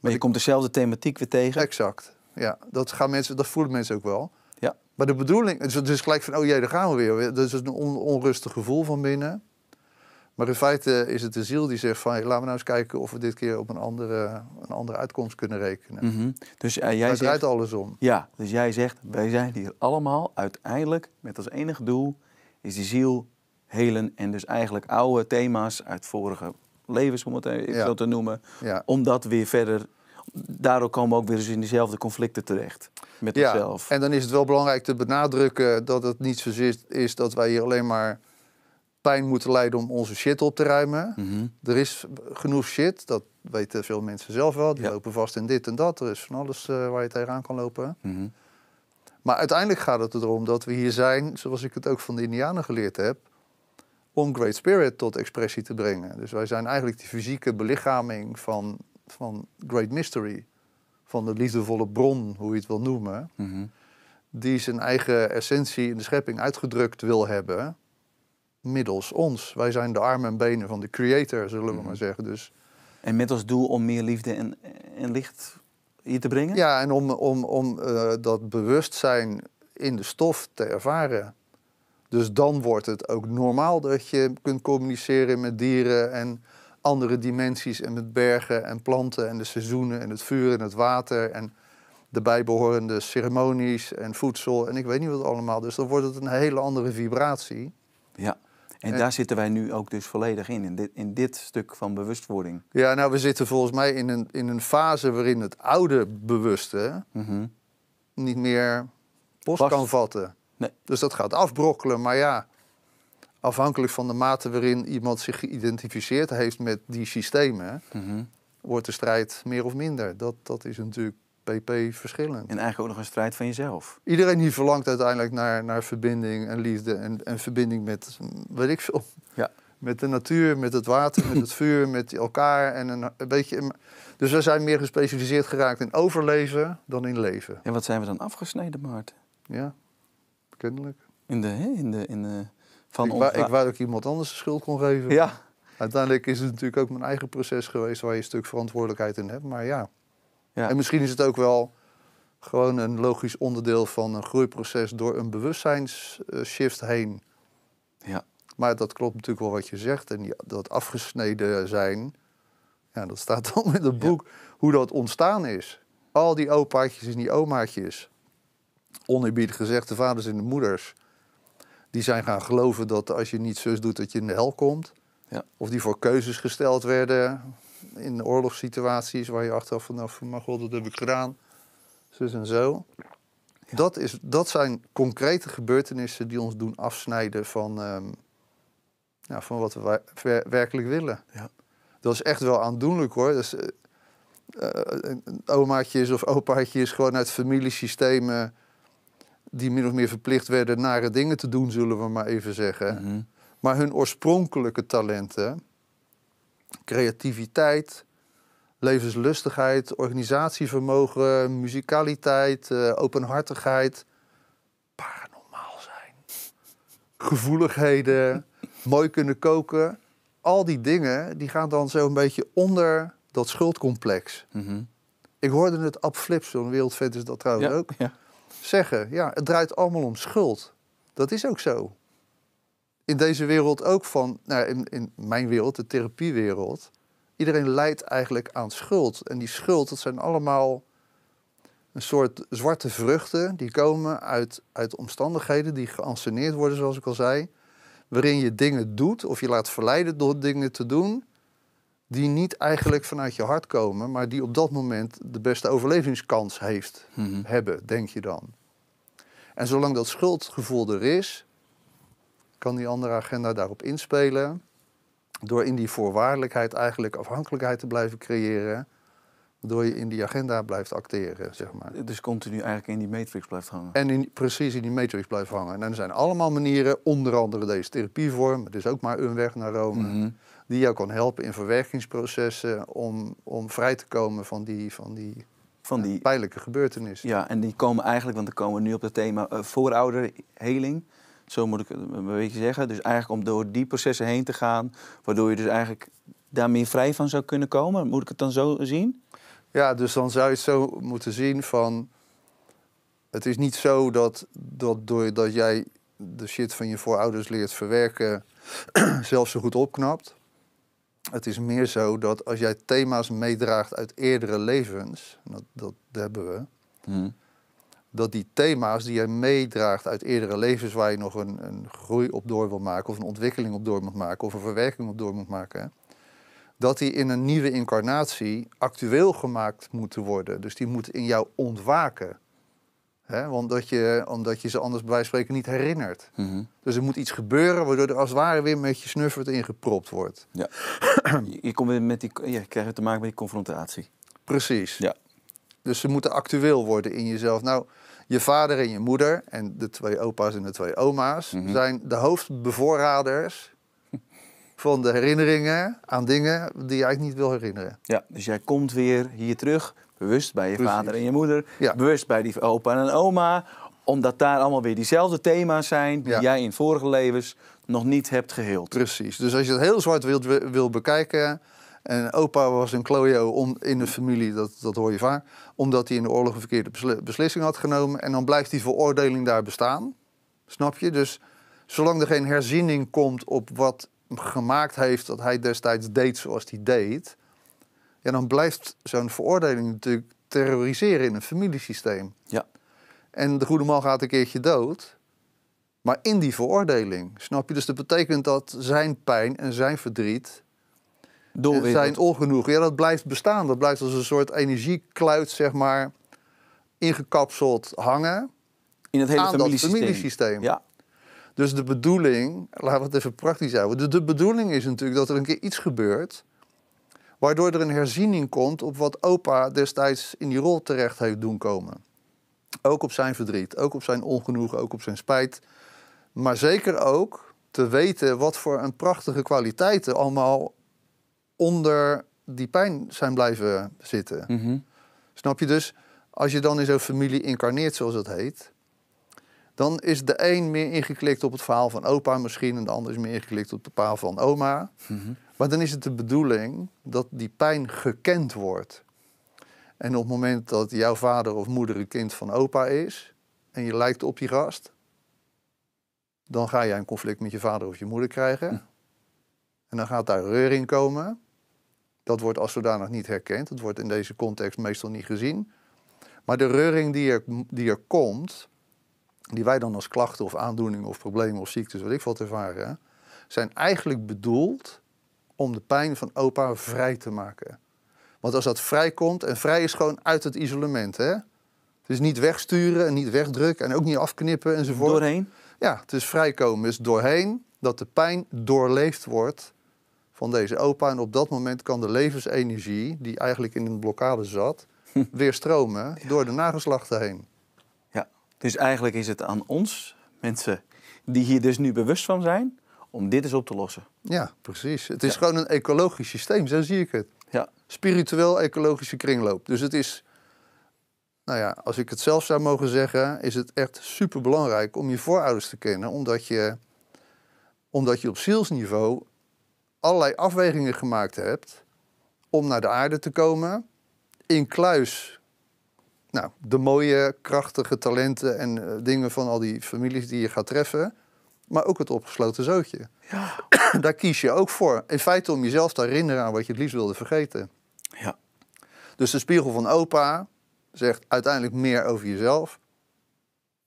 Maar, je komt dezelfde thematiek weer tegen. Exact. Ja, dat, gaan mensen, dat voelen mensen ook wel. Maar de bedoeling, dus het is gelijk van, oh jee, daar gaan we weer. Dat dus is een onrustig gevoel van binnen. Maar in feite is het de ziel die zegt van, laten we nou eens kijken of we dit keer op een andere, een andere uitkomst kunnen rekenen. Mhm. Dus uh, jij Daar zegt, alles om. Ja, dus jij zegt, wij zijn hier allemaal uiteindelijk met als enige doel is die ziel helen en dus eigenlijk oude thema's uit vorige levens, om het zo te noemen, ja. om dat weer verder daardoor komen we ook weer eens in diezelfde conflicten terecht met ja, onszelf. En dan is het wel belangrijk te benadrukken dat het niet zo is dat wij hier alleen maar pijn moeten leiden om onze shit op te ruimen. Mhm. Er is genoeg shit, dat weten veel mensen zelf wel. Die lopen vast in dit en dat. Er is van alles eh, waar je tegenaan kan lopen. Mhm. Maar uiteindelijk gaat het erom dat we hier zijn, zoals ik het ook van de Indianen geleerd heb, om Great Spirit tot expressie te brengen. Dus wij zijn eigenlijk die fysieke belichaming van van Great Mystery, van de liefdevolle bron, hoe je het wil noemen, mhm. die zijn eigen essentie in de schepping uitgedrukt wil hebben, middels ons. Wij zijn de armen en benen van de creator, zullen we mhm. maar zeggen. Dus, en met als doel om meer liefde en, en licht hier te brengen? Ja, en om, om, om eh, dat bewustzijn in de stof te ervaren. Dus dan wordt het ook normaal dat je kunt communiceren met dieren en andere dimensies en met bergen en planten en de seizoenen en het vuur en het water en de bijbehorende ceremonies en voedsel en ik weet niet wat allemaal. Dus dan wordt het een hele andere vibratie. Ja. En, daar zitten wij nu ook dus volledig in, in dit, in dit stuk van bewustwording. Ja, nou, we zitten volgens mij in een, in een fase waarin het oude bewuste mhm. niet meer post, kan vatten. Nee. Dus dat gaat afbrokkelen, maar ja, afhankelijk van de mate waarin iemand zich geïdentificeerd heeft met die systemen, mhm. wordt de strijd meer of minder. Dat, dat is natuurlijk pp verschillend. En eigenlijk ook nog een strijd van jezelf. Iedereen die verlangt uiteindelijk naar, naar verbinding en liefde en, en verbinding met, weet ik veel, ja. met de natuur, met het water, met het vuur, met elkaar en een, beetje. Dus we zijn meer gespecialiseerd geraakt in overleven dan in leven. En wat zijn we dan afgesneden, Maarten? Ja, kennelijk. In de, in de, in de ik, wou, ook iemand anders de schuld kon geven. Ja. Uiteindelijk is het natuurlijk ook mijn eigen proces geweest waar je een stuk verantwoordelijkheid in hebt. Maar ja. ja. En misschien is het ook wel gewoon een logisch onderdeel van een groeiproces door een bewustzijnsshift heen. Ja. Maar dat klopt natuurlijk wel wat je zegt. En die, dat afgesneden zijn, ja, dat staat dan in het boek hoe dat ontstaan is. Al die opaatjes en die omaatjes. Oneerbiedig gezegd, de vaders en de moeders die zijn gaan geloven dat als je niet zus doet, dat je in de hel komt. Ja. Of die voor keuzes gesteld werden in oorlogssituaties waar je achteraf vanaf, nou, maar god, dat heb ik gedaan. Zus en zo. Dat, is, dat zijn concrete gebeurtenissen die ons doen afsnijden van, ja, ehm, nou, van wat we werkelijk willen. Ja. Dat is echt wel aandoenlijk hoor. Dat is, eh, eh, is of opaatje is gewoon uit familiesystemen die min of meer verplicht werden nare dingen te doen, zullen we maar even zeggen. Mhm. Maar hun oorspronkelijke talenten, creativiteit, levenslustigheid, organisatievermogen, muzikaliteit, eh, openhartigheid, paranormaal zijn, gevoeligheden, mooi kunnen koken. Al die dingen die gaan dan zo een beetje onder dat schuldcomplex. Mhm. Ik hoorde het Ab Flips, zo'n wereldvent is dat trouwens ja, ook. Ja zeggen, ja, het draait allemaal om schuld. Dat is ook zo. In deze wereld ook van, nou, in, in mijn wereld, de therapiewereld, iedereen lijdt eigenlijk aan schuld. En die schuld, dat zijn allemaal een soort zwarte vruchten die komen uit, uit omstandigheden die geanceneerd worden, zoals ik al zei. Waarin je dingen doet of je laat verleiden door dingen te doen die niet eigenlijk vanuit je hart komen, maar die op dat moment de beste overlevingskans heeft, mhm. hebben, denk je dan. En zolang dat schuldgevoel er is, kan die andere agenda daarop inspelen. Door in die voorwaardelijkheid eigenlijk afhankelijkheid te blijven creëren. Waardoor je in die agenda blijft acteren, zeg maar. Dus continu eigenlijk in die matrix blijft hangen. En in, precies in die matrix blijft hangen. En er zijn allemaal manieren, onder andere deze therapievorm. Het is ook maar een weg naar Rome. Mhm die jou kan helpen in verwerkingsprocessen om, om vrij te komen van die, van die van die eh, pijnlijke gebeurtenis. Ja, en die komen eigenlijk, want dan komen we nu op het thema eh, voorouderheling. Zo moet ik het een beetje zeggen. Dus eigenlijk om door die processen heen te gaan, waardoor je dus eigenlijk daar meer vrij van zou kunnen komen. Moet ik het dan zo zien? Ja, dus dan zou je het zo moeten zien van... Het is niet zo dat, dat doordat jij de shit van je voorouders leert verwerken... zelfs zo goed opknapt. Het is meer zo dat als jij thema's meedraagt uit eerdere levens, dat, dat hebben we, hmm. dat die thema's die jij meedraagt uit eerdere levens waar je nog een, een, groei op door wil maken, of een ontwikkeling op door moet maken, of een verwerking op door moet maken, dat die in een nieuwe incarnatie actueel gemaakt moeten worden. Dus die moet in jou ontwaken. Hè? Omdat, je, omdat je ze anders bij wijze van spreken niet herinnert. Mhm. Dus er moet iets gebeuren waardoor er als het ware weer met je snuffert ingepropt wordt. Ja. je, komt weer met die, je krijgt te maken met die confrontatie. Precies. Ja. Dus ze moeten actueel worden in jezelf. Nou, je vader en je moeder en de twee opa's en de twee oma's mhm. zijn de hoofdbevoorraders van de herinneringen aan dingen die je eigenlijk niet wil herinneren. Ja, dus jij komt weer hier terug Bewust bij je vader en je moeder. Bewust bij die opa en oma. Omdat daar allemaal weer diezelfde thema's zijn die jij in vorige levens nog niet hebt geheeld. Precies. Dus als je het heel zwart wilt, wil bekijken. En opa was een klojo in de familie, dat, dat hoor je vaak. Omdat hij in de oorlog een verkeerde beslissing had genomen. En dan blijft die veroordeling daar bestaan. Snap je? Dus zolang er geen herziening komt op wat gemaakt heeft dat hij destijds deed zoals hij deed ja, dan blijft zo'n veroordeling natuurlijk terroriseren in een familiesysteem. Ja. En de goede man gaat een keertje dood. Maar in die veroordeling, snap je? Dus dat betekent dat zijn pijn en zijn verdriet... door zijn ongenoegen, ja, dat blijft bestaan. Dat blijft als een soort energiekluit, zeg maar, ingekapseld hangen. In het hele familiesysteem. familiesysteem. Ja. Dus de bedoeling, laten we het even praktisch houden. de bedoeling is natuurlijk dat er een keer iets gebeurt Waardoor er een herziening komt op wat opa destijds in die rol terecht heeft doen komen. Ook op zijn verdriet, ook op zijn ongenoegen, ook op zijn spijt. Maar zeker ook te weten wat voor een prachtige kwaliteiten allemaal onder die pijn zijn blijven zitten. Mhm. Snap je dus? Als je dan in zo'n familie incarneert, zoals dat heet, dan is de een meer ingeklikt op het verhaal van opa misschien... en de ander is meer ingeklikt op het verhaal van oma. Mhm. Maar dan is het de bedoeling dat die pijn gekend wordt. En op het moment dat jouw vader of moeder een kind van opa is... en je lijkt op die gast... dan ga jij een conflict met je vader of je moeder krijgen. Hm. En dan gaat daar reuring komen. Dat wordt als zodanig niet herkend. Dat wordt in deze context meestal niet gezien. Maar de reuring die er, die er komt die wij dan als klachten of aandoeningen of problemen of ziektes, wat ik wat ervaren, zijn eigenlijk bedoeld om de pijn van opa vrij te maken. Want als dat vrij komt, en vrij is gewoon uit het isolement, hè? is niet wegsturen en niet wegdrukken en ook niet afknippen enzovoort. Doorheen? Ja, het is vrijkomen, is doorheen dat de pijn doorleefd wordt van deze opa. En op dat moment kan de levensenergie, die eigenlijk in een blokkade zat, weer stromen door de nageslachten heen. Dus eigenlijk is het aan ons, mensen die hier dus nu bewust van zijn, om dit eens op te lossen. Ja, precies. Het is gewoon een ecologisch systeem, zo zie ik het. Ja. Spiritueel ecologische kringloop. Dus het is, nou ja, als ik het zelf zou mogen zeggen, is het echt superbelangrijk om je voorouders te kennen, omdat je, omdat je op zielsniveau allerlei afwegingen gemaakt hebt om naar de aarde te komen, in kluis nou, de mooie, krachtige talenten en eh, dingen van al die families die je gaat treffen. Maar ook het opgesloten zootje. Ja. daar kies je ook voor. In feite om jezelf te herinneren aan wat je het liefst wilde vergeten. Ja. Dus de spiegel van opa zegt uiteindelijk meer over jezelf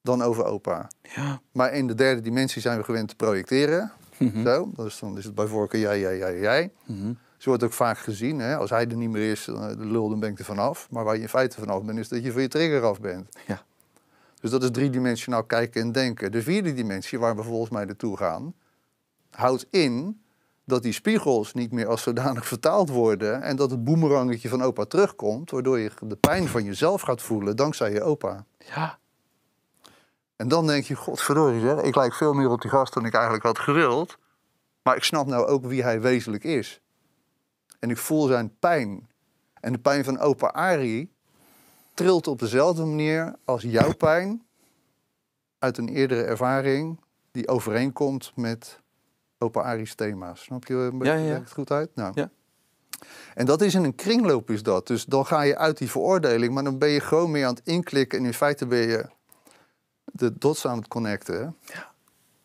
dan over opa. Ja. Maar in de derde dimensie zijn we gewend te projecteren. Mhm. Zo, dus dan is het bij voorkeur jij, jij, jij, jij. Mhm. Zo wordt ook vaak gezien. Hè? Als hij er niet meer is, eh, dan lul, dan ben ik er vanaf. Maar waar je in feite vanaf bent, is dat je van je trigger af bent. Ja. Dus dat is driedimensionaal kijken en denken. De vierde dimensie, waar we volgens mij naartoe gaan, houdt in dat die spiegels niet meer als zodanig vertaald worden en dat het boemerangetje van opa terugkomt, waardoor je de pijn van jezelf gaat voelen dankzij je opa. Ja. En dan denk je, godverdorie ik lijk veel meer op die gast dan ik eigenlijk had gewild, maar ik snap nou ook wie hij wezenlijk is. En ik voel zijn pijn. En de pijn van opa Ari trilt op dezelfde manier als jouw pijn uit een eerdere ervaring die overeenkomt met opa Ari's thema's. Snap je een beetje ja, ja. het goed uit? Nou. Ja. En dat is in een kringloop is dat. Dus dan ga je uit die veroordeling, maar dan ben je gewoon meer aan het inklikken en in feite ben je de dots aan het connecten. Ja.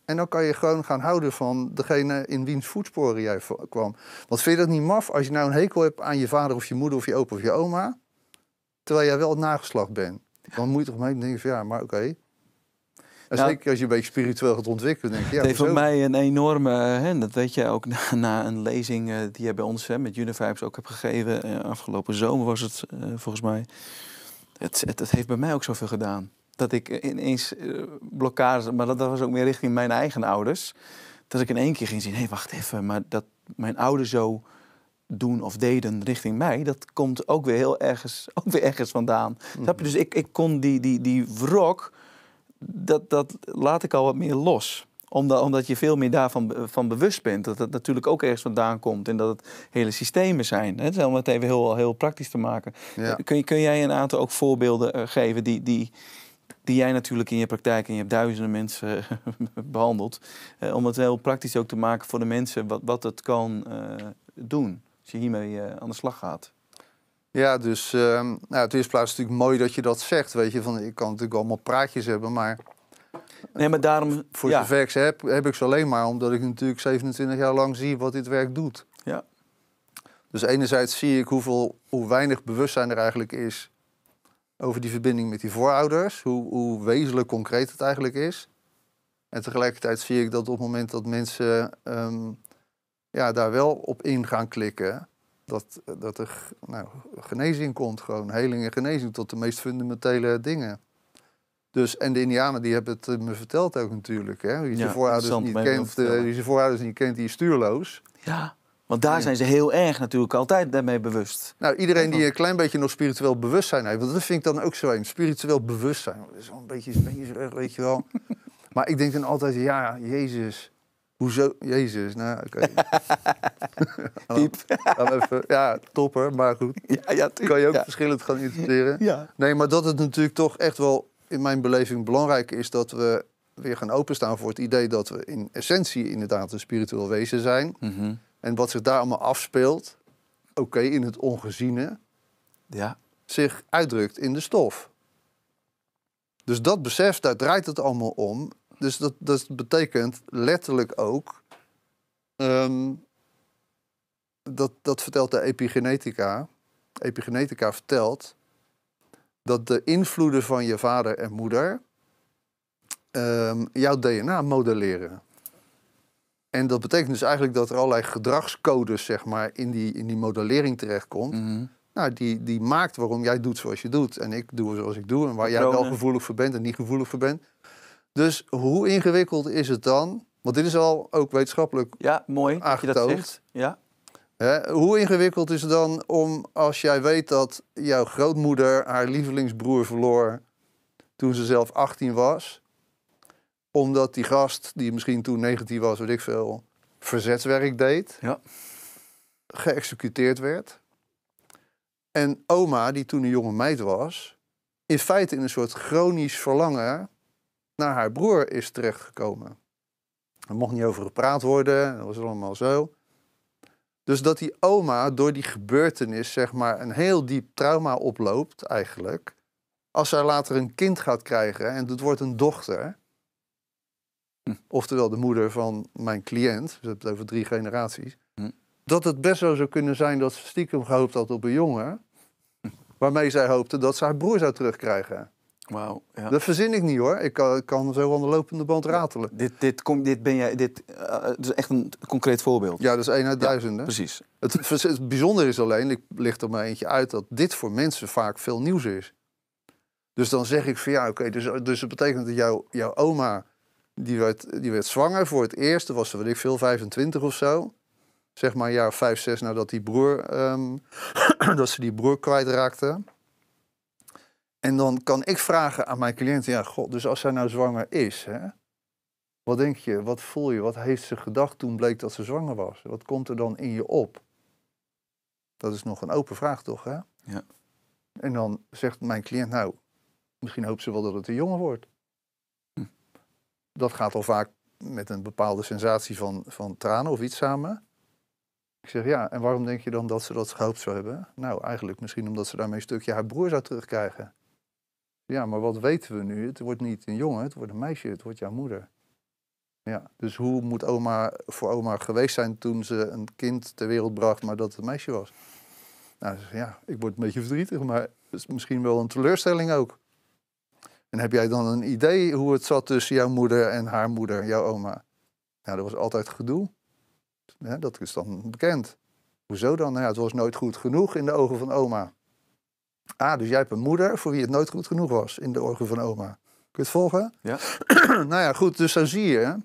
En dan kan je gewoon gaan houden van degene in wiens voetsporen jij kwam. Want vind je dat niet maf als je nou een hekel hebt aan je vader of je moeder of je opa of je oma? Terwijl jij wel het nageslacht bent. Dan moet je toch mee denken van ja, maar oké. Okay. En zeker als je een beetje spiritueel gaat ontwikkelen, denk je Ja, het heeft voor mij een enorme, eh, hè, dat weet je ook na, een lezing eh, die jij bij ons hè, met Univibes ook hebt gegeven. Eh, afgelopen zomer was het volgens mij. Het, het, het, heeft bij mij ook zoveel gedaan dat ik ineens uh, maar dat, was ook meer richting mijn eigen ouders. Dat ik in één keer ging zien, hé, hey, wacht even, maar dat mijn ouders zo doen of deden richting mij, dat komt ook weer heel ergens, ook weer ergens vandaan. Mhm. Dus ik, ik kon die, die, die wrok, dat, dat laat ik al wat meer los omdat, omdat je veel meer daarvan van bewust bent. Dat het natuurlijk ook ergens vandaan komt. En dat het hele systemen zijn. Hè? Om het even heel, heel praktisch te maken. Ja. Kun, kun jij een aantal ook voorbeelden eh, geven die, die, die jij natuurlijk in je praktijk, en je hebt duizenden mensen behandeld, eh, om het heel praktisch ook te maken voor de mensen wat, wat het kan eh, doen als je hiermee eh, aan de slag gaat. Ja, dus uh, nou, het is plaats natuurlijk mooi dat je dat zegt. Weet je, van ik kan natuurlijk allemaal praatjes hebben, maar. Nee, maar daarom. Voor ja. zover ze heb, heb ik ze alleen maar omdat ik natuurlijk 27 jaar lang zie wat dit werk doet. Ja. Dus enerzijds zie ik hoeveel, hoe weinig bewustzijn er eigenlijk is over die verbinding met die voorouders, hoe, hoe wezenlijk concreet het eigenlijk is. En tegelijkertijd zie ik dat op het moment dat mensen ehm, ja, daar wel op in gaan klikken, dat, dat er nou, genezing komt, gewoon heling en genezing tot de meest fundamentele dingen. Dus, en de Indianen die hebben het eh, me verteld ook natuurlijk. Hè? Wie zijn voorouders niet kent, eh, die zijn voorouders niet kent, die stuurloos. Ja. Want daar zijn ze heel erg natuurlijk altijd daarmee bewust. Nou, iedereen die een klein beetje nog spiritueel bewustzijn heeft, want dat vind ik dan ook zo een. Spiritueel bewustzijn. Dat is wel een beetje, een weet je wel. maar ik denk dan altijd, ja, Jezus. Hoezo? Jezus, nou, oké. Okay. even, ja, topper, maar goed. Ja, ja, kan je ook verschillend gaan interpreteren. Ja. Nee, maar dat het natuurlijk toch echt wel in mijn beleving belangrijk is dat we weer gaan openstaan voor het idee dat we in essentie inderdaad een spiritueel wezen zijn. Mm en wat zich daar allemaal afspeelt, oké, in het ongeziene, ja. zich uitdrukt in de stof. Dus dat besef, daar draait het allemaal om. Dus dat, dat betekent letterlijk ook. Ehm, dat, dat vertelt de epigenetica. Epigenetica vertelt dat de invloeden van je vader en moeder ehm, jouw DNA modelleren. En dat betekent dus eigenlijk dat er allerlei gedragscodes zeg maar, in, die, in die modellering terechtkomt. Mm Nou, die, die maakt waarom jij doet zoals je doet. En ik doe zoals ik doe. En waar jij wel gevoelig voor bent en niet gevoelig voor bent. Dus hoe ingewikkeld is het dan? Want dit is al ook wetenschappelijk Ja, mooi aangetoond. dat je dat zegt. Ja. Hè, hoe ingewikkeld is het dan om als jij weet dat jouw grootmoeder haar lievelingsbroer verloor toen ze zelf 18 was omdat die gast, die misschien toen 19 was, weet ik veel, verzetswerk deed. Ja. Geëxecuteerd werd. En oma, die toen een jonge meid was, in feite in een soort chronisch verlangen naar haar broer is terechtgekomen. Er mocht niet over gepraat worden, dat was allemaal zo. Dus dat die oma door die gebeurtenis zeg maar een heel diep trauma oploopt eigenlijk. Als zij later een kind gaat krijgen en het wordt een dochter, Hm. Oftewel de moeder van mijn cliënt, we hebben het over drie generaties. Hm. Dat het best zo zou kunnen zijn dat ze stiekem gehoopt had op een jongen. Waarmee zij hoopte dat ze haar broer zou terugkrijgen. Wauw. Ja. Dat verzin ik niet hoor. Ik kan, kan zo aan de lopende band ratelen. dit, dit, kom, dit ben jij. Dit, is eh, eh, dus echt een concreet voorbeeld. Ja, dat is één uit duizenden. precies. Het, bijzonder is alleen, ik licht er maar eentje uit, dat dit voor mensen vaak veel nieuws is. Dus dan zeg ik van ja, oké, dus, dus het betekent dat jouw jouw oma die werd, die werd zwanger voor het eerst. was ze, weet ik veel, 25 of zo. Zeg maar een jaar 5, vijf, zes nadat die broer, ehm, dat ze die broer kwijtraakte. En dan kan ik vragen aan mijn cliënt, ja, god, dus als zij nou zwanger is, hè, wat denk je, wat voel je, wat heeft ze gedacht toen bleek dat ze zwanger was? Wat komt er dan in je op? Dat is nog een open vraag, toch? Hè? Ja. En dan zegt mijn cliënt, nou, misschien hoopt ze wel dat het een jongen wordt dat gaat al vaak met een bepaalde sensatie van, van tranen of iets samen. Ik zeg, ja, en waarom denk je dan dat ze dat gehoopt zou hebben? Nou, eigenlijk misschien omdat ze daarmee een stukje haar broer zou terugkrijgen. Ja, maar wat weten we nu? Het wordt niet een jongen, het wordt een meisje, het wordt jouw moeder. Ja, dus hoe moet oma voor oma geweest zijn toen ze een kind ter wereld bracht, maar dat het een meisje was? Nou, ja, ik word een beetje verdrietig, maar is misschien wel een teleurstelling ook. En heb jij dan een idee hoe het zat tussen jouw moeder en haar moeder, jouw oma? Nou, dat was altijd gedoe. dat is dan bekend. Hoezo dan? Nou ja, het was nooit goed genoeg in de ogen van oma. Ah, dus jij hebt een moeder voor wie het nooit goed genoeg was in de ogen van oma. Kun je het volgen? Ja. nou ja, goed, dus dan zie je.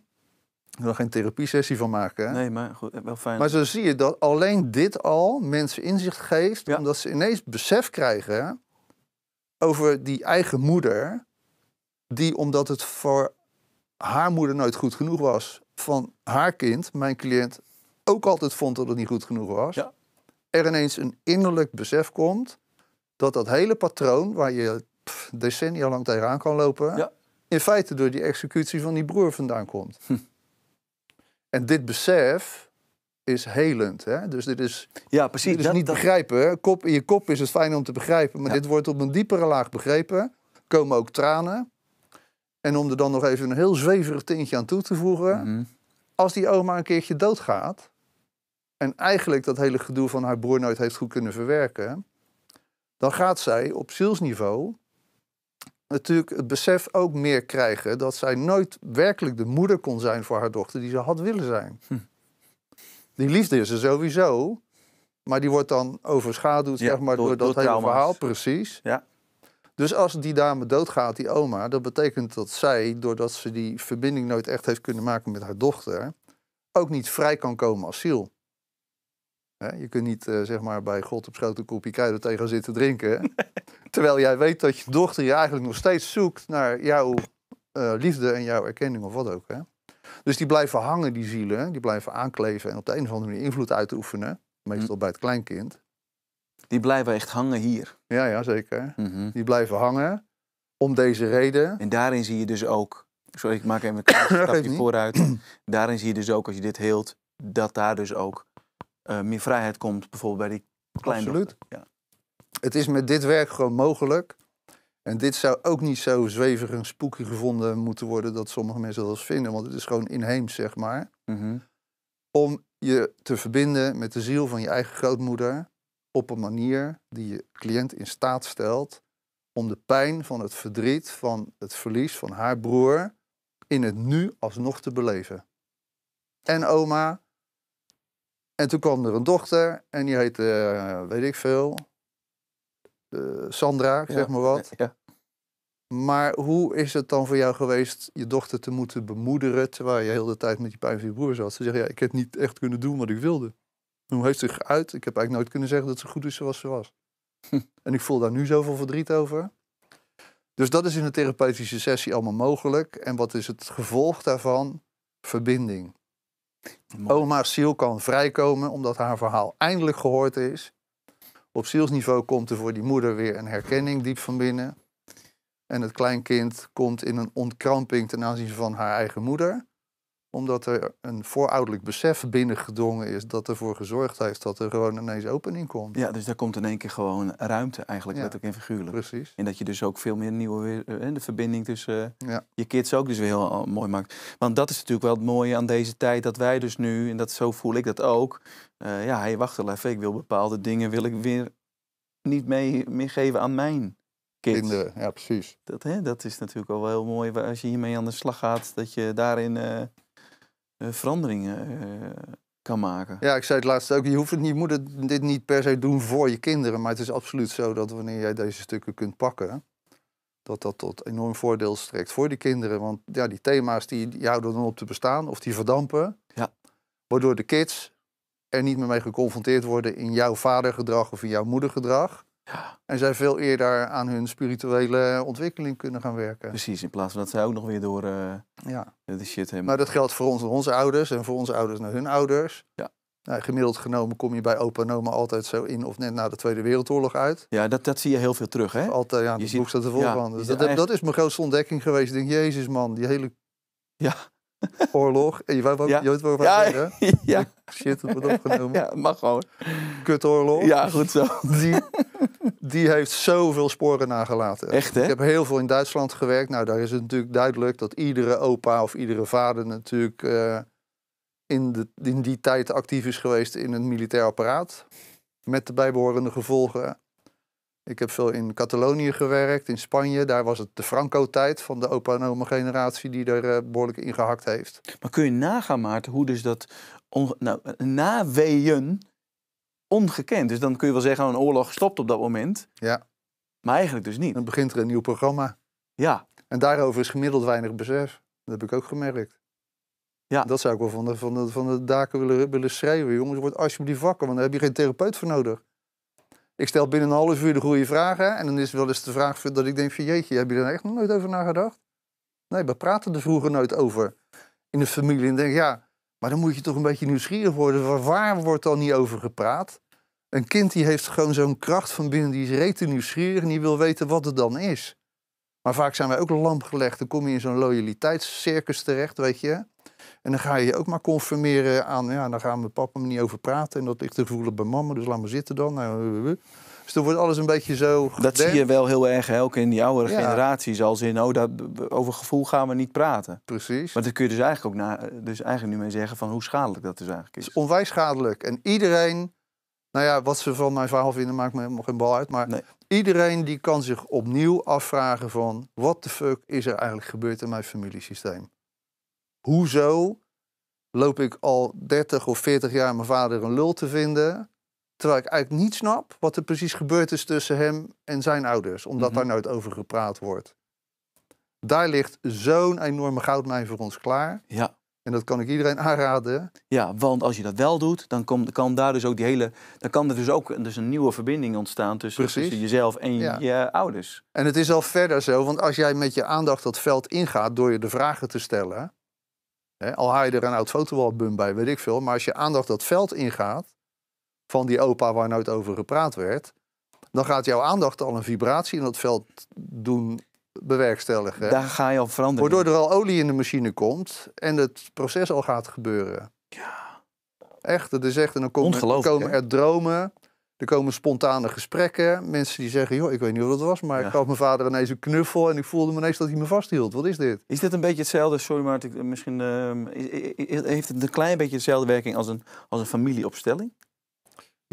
Ik wil geen therapie-sessie van maken. Hè? Nee, maar goed, wel fijn. Maar zo zie je dat alleen dit al mensen inzicht geeft, omdat ze ineens besef krijgen over die eigen moeder die, omdat het voor haar moeder nooit goed genoeg was, van haar kind, mijn cliënt, ook altijd vond dat het niet goed genoeg was. Ja. Er ineens een innerlijk besef komt dat dat hele patroon waar je decennia lang tegenaan kan lopen, in feite door die executie van die broer vandaan komt. Hm. En dit besef, is helend. Hè? Dus dit is, ja, precies. Dit is niet begrijpen. Kop, in je kop is het fijn om te begrijpen, maar dit wordt op een diepere laag begrepen. komen ook tranen. En om er dan nog even een heel zweverig tintje aan toe te voegen. Mhm. Als die oma een keertje doodgaat. En eigenlijk dat hele gedoe van haar broer nooit heeft goed kunnen verwerken. Dan gaat zij op zielsniveau natuurlijk het besef ook meer krijgen dat zij nooit werkelijk de moeder kon zijn voor haar dochter die ze had willen zijn. Hm. Die liefde is er sowieso, maar die wordt dan overschaduwd zeg maar, door, dat hele verhaal precies. Ja. Dus als die dame doodgaat, die oma, dat betekent dat zij, doordat ze die verbinding nooit echt heeft kunnen maken met haar dochter, ook niet vrij kan komen als ziel. je kunt niet eh, zeg maar bij God op schoot een kopje kruiden tegen zitten drinken. Terwijl jij weet dat je dochter je eigenlijk nog steeds zoekt naar jouw eh, liefde en jouw erkenning of wat ook. Hè? Dus die blijven hangen, die zielen. Die blijven aankleven en op de een of andere manier invloed uitoefenen. Meestal hm. bij het kleinkind. Die blijven echt hangen hier. Ja, ja zeker. Mhm. Die blijven hangen om deze reden. En daarin zie je dus ook... Sorry, ik maak even een stapje vooruit. daarin zie je dus ook, als je dit heelt, dat daar dus ook eh, meer vrijheid komt. Bijvoorbeeld bij die kleine. Absoluut. Ja. Het is met dit werk gewoon mogelijk. En dit zou ook niet zo zwevig en spooky gevonden moeten worden... dat sommige mensen dat vinden, want het is gewoon inheems, zeg maar. Mhm. Om je te verbinden met de ziel van je eigen grootmoeder op een manier die je cliënt in staat stelt om de pijn van het verdriet van het verlies van haar broer in het nu alsnog te beleven. En oma. En toen kwam er een dochter en die heette, eh, weet ik veel, eh, Sandra, zeg maar wat. Ja. Maar hoe is het dan voor jou geweest je dochter te moeten bemoederen terwijl je heel de tijd met die pijn van je broer zat? Ze zeggen, ja, ik heb niet echt kunnen doen wat ik wilde. Hoe heeft ze uit. Ik heb eigenlijk nooit kunnen zeggen dat ze goed is zoals ze was. en ik voel daar nu zoveel verdriet over. Dus dat is in een therapeutische sessie allemaal mogelijk. En wat is het gevolg daarvan? Verbinding. Mooi. Oma's ziel kan vrijkomen omdat haar verhaal eindelijk gehoord is. Op zielsniveau komt er voor die moeder weer een herkenning diep van binnen. En het kleinkind komt in een ontkramping ten aanzien van haar eigen moeder omdat er een voorouderlijk besef binnengedrongen is dat ervoor gezorgd heeft dat er gewoon ineens opening komt. Ja, dus daar komt in één keer gewoon ruimte eigenlijk, ja. ook en figuurlijk. Precies. En dat je dus ook veel meer nieuwe, eh, de verbinding tussen eh, ja. je kids ook dus weer heel eh, mooi maakt. Want dat is natuurlijk wel het mooie aan deze tijd, dat wij dus nu, en dat zo voel ik dat ook, ja, hey, wacht wel even, ik wil bepaalde dingen, wil ik weer niet mee, meer geven aan mijn kids. Kinderen, ja precies. Dat, hè, dat is natuurlijk wel heel mooi als je hiermee aan de slag gaat, dat je daarin eh, veranderingen eh, kan maken. Ja, ik zei het laatst ook, je, hoeft het niet, je moet het, dit niet per se doen voor je kinderen. Maar het is absoluut zo dat wanneer jij deze stukken kunt pakken, dat dat tot enorm voordeel strekt voor die kinderen. Want ja, die thema's die, die houden dan op te bestaan of die verdampen. Ja. Waardoor de kids er niet meer mee geconfronteerd worden in jouw vadergedrag of in jouw moedergedrag. En zij veel eerder aan hun spirituele ontwikkeling kunnen gaan werken. Precies, in plaats van dat zij ook nog weer door uh, ja. Eh, de shit hebben. Maar dat geldt voor ons, onze ouders en voor onze ouders naar hun ouders. Ja. Nou, gemiddeld genomen kom je bij opa en oma altijd zo in of net na de Tweede Wereldoorlog uit. Ja, dat, dat zie je heel veel terug, hè? Altijd, ja, je ziet boek staat er vol dus dat, is mijn grootste ontdekking geweest. Ik denk, jezus man, die hele ja. oorlog. En eh, je wou ook, ja. je over ja. ja. Shit, dat wordt opgenomen. Ja, mag gewoon. oorlog. Ja, goed zo. Die, die heeft zoveel sporen nagelaten. Echt, hè? Ik heb heel veel in Duitsland gewerkt. Nou, daar is het natuurlijk duidelijk dat iedere opa of iedere vader natuurlijk eh, in, de, in die tijd actief is geweest in het militair apparaat. Met de bijbehorende gevolgen. Ik heb veel in Catalonië gewerkt, in Spanje. Daar was het de Franco-tijd van de opa en oma generatie die er eh, behoorlijk in gehakt heeft. Maar kun je nagaan, Maarten, hoe dus dat nou, naweeën ongekend. Dus dan kun je wel zeggen, oh, een oorlog stopt op dat moment. Ja. Maar eigenlijk dus niet. Dan begint er een nieuw programma. Ja. En daarover is gemiddeld weinig besef. Dat heb ik ook gemerkt. Ja. Dat zou ik wel van de, van de, van de daken willen, willen schrijven. Jongens, wordt alsjeblieft wakker, want daar heb je geen therapeut voor nodig. Ik stel binnen een half uur de goede vragen. En dan is wel eens de vraag dat ik denk van jeetje, heb je er echt nog nooit over nagedacht? Nee, we praten er vroeger nooit over in de familie. En denk ja, maar dan moet je toch een beetje nieuwsgierig worden. Waar wordt dan niet over gepraat? Een kind die heeft gewoon zo'n kracht van binnen, die is rete nieuwsgierig en die wil weten wat het dan is. Maar vaak zijn wij ook lamp gelegd. Dan kom je in zo'n loyaliteitscircus terecht, weet je. En dan ga je je ook maar confirmeren aan, ja, dan gaan we papa niet over praten. En dat ligt te voelen bij mama, dus laat me zitten dan. Nou, eh, eh, eh. Dus wordt alles een beetje zo. Dat zie je wel heel erg, hè? ook in die oudere generaties, als in, oh, over gevoel gaan we niet praten. Precies. Maar dan kun je dus eigenlijk ook dus eigenlijk nu mee zeggen van hoe schadelijk dat dus eigenlijk is. Het is onwijs schadelijk. En iedereen, nou ja, wat ze van mijn verhaal vinden, maakt me helemaal geen bal uit. Maar iedereen die kan zich opnieuw afvragen van wat de fuck is er eigenlijk gebeurd in mijn familiesysteem? Hoezo loop ik al 30 of 40 jaar mijn vader een lul te vinden? Terwijl ik eigenlijk niet snap wat er precies gebeurd is tussen hem en zijn ouders, omdat mhm. daar nooit over gepraat wordt. Daar ligt zo'n enorme goudmijn voor ons klaar. Ja. En dat kan ik iedereen aanraden. Ja, want als je dat wel doet, dan kan daar dus ook die hele. Dan kan er dus ook dus een nieuwe verbinding ontstaan tussen, tussen jezelf en je ouders. En het is al verder zo, want als jij met je aandacht dat veld ingaat door je de vragen te stellen. Hè, al haal je er een oud fotowalbum bij, weet ik veel. Maar als je aandacht dat veld ingaat, van die opa waar nooit over gepraat werd, dan gaat jouw aandacht al een vibratie in dat veld doen bewerkstelligen. Daar ga je al veranderen. Waardoor er al olie in de machine komt en het proces al gaat gebeuren. Ja. Echt, Dat is echt. En dan komen, er dromen. Er komen spontane gesprekken. Mensen die zeggen, joh, ik weet niet hoe dat was, maar ik gaf mijn vader ineens een knuffel en ik voelde me ineens dat hij me vasthield. Wat is dit? Is dit een beetje hetzelfde, sorry maar, misschien, ehm, heeft het een klein beetje dezelfde werking als een, als een familieopstelling?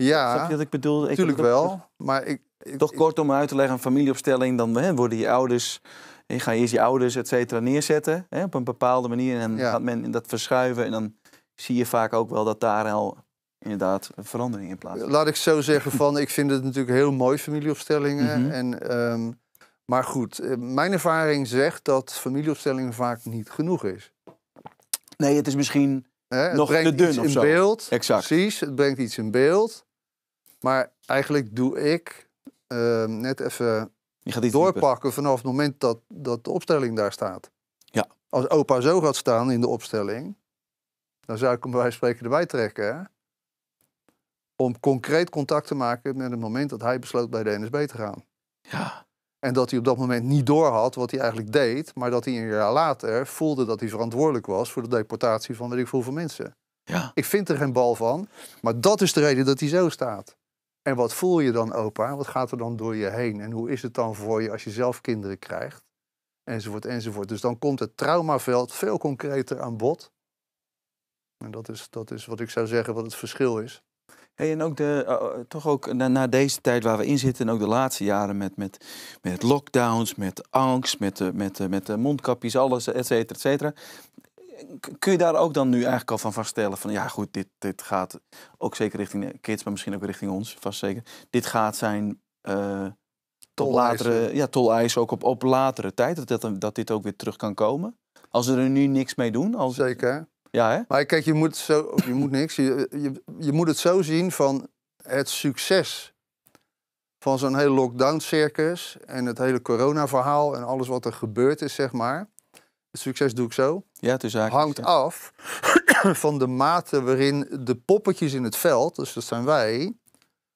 Ja, wat ik Natuurlijk wel. Maar ik, toch kort om uit te leggen, een familieopstelling, dan hè, worden je ouders, je gaat eerst je ouders, et cetera, neerzetten hè, op een bepaalde manier. En dan gaat men dat verschuiven en dan zie je vaak ook wel dat daar al inderdaad verandering in plaats Laat ik zo zeggen van, ik vind het natuurlijk heel mooi, familieopstellingen. Mhm. en, ehm, maar goed, eh, mijn ervaring zegt dat familieopstellingen vaak niet genoeg is. Nee, het is misschien... He, het nog brengt te dun iets in beeld. Exact. Precies, het brengt iets in beeld. Maar eigenlijk doe ik ehm, net even doorpakken vanaf het moment dat, dat de opstelling daar staat. Ja. Als opa zo gaat staan in de opstelling, dan zou ik hem bij spreken erbij trekken. Hè? Om concreet contact te maken met het moment dat hij besloot bij de NSB te gaan. Ja. En dat hij op dat moment niet doorhad wat hij eigenlijk deed, maar dat hij een jaar later voelde dat hij verantwoordelijk was voor de deportatie van weet ik hoeveel mensen. Ja. Ik vind er geen bal van, maar dat is de reden dat hij zo staat. En wat voel je dan, opa? Wat gaat er dan door je heen? En hoe is het dan voor je als je zelf kinderen krijgt? Enzovoort, enzovoort. Dus dan komt het traumaveld veel concreter aan bod. En dat is, dat is wat ik zou zeggen, wat het verschil is. en ook de, eh, eh, toch ook na, deze tijd waar we in zitten, en ook de laatste jaren met, met, met lockdowns, met angst, met, eh, met, met, met mondkapjes, alles, et cetera, et cetera kun je daar ook dan nu eigenlijk al van vaststellen van ja goed, dit, dit gaat ook zeker richting kids, maar misschien ook richting ons vast zeker. Dit gaat zijn uh, eh, tot latere, ja, tol ook op, op latere tijd, dat, dat, dit ook weer terug kan komen. Als we er nu niks mee doen. Zeker. Ja, hè? Maar kijk, je moet, zo, je moet niks. Je, je, je moet het zo zien van het succes van zo'n hele lockdown-circus en het hele corona-verhaal en alles wat er gebeurd is, zeg maar succes doe ik zo. Ja, het Hangt af van de mate waarin de poppetjes in het veld, dus dat zijn wij,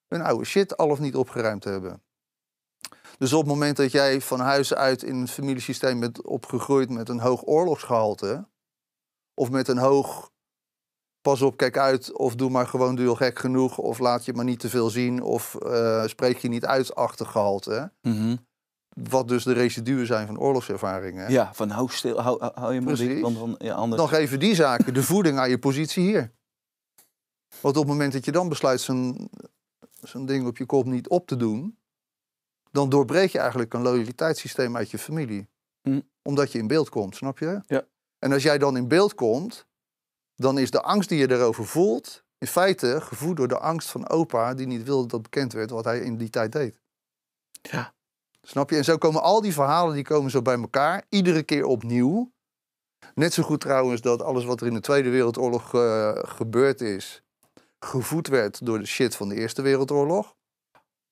hun oude shit al of niet opgeruimd hebben. Dus op het moment dat jij van huis uit in een familiesysteem bent opgegroeid met een hoog oorlogsgehalte, of met een hoog pas op, kijk uit, of doe maar gewoon duel gek genoeg, of laat je maar niet te veel zien, of eh, spreek je niet uit achtergehalte. Mhm wat dus de residuen zijn van oorlogservaringen. Ja, van hou, hou, hou je mobiel, want dan, ja, anders... Dan geven die zaken de voeding aan je positie hier. Want op het moment dat je dan besluit zo'n ding op je kop niet op te doen... dan doorbreek je eigenlijk een loyaliteitssysteem uit je familie. Hm. Omdat je in beeld komt, snap je? Ja. En als jij dan in beeld komt, dan is de angst die je daarover voelt... in feite gevoed door de angst van opa die niet wilde dat bekend werd wat hij in die tijd deed. Ja. Snap je? En zo komen al die verhalen die komen zo bij elkaar, iedere keer opnieuw. Net zo goed trouwens dat alles wat er in de Tweede Wereldoorlog eh, gebeurd is, gevoed werd door de shit van de Eerste Wereldoorlog.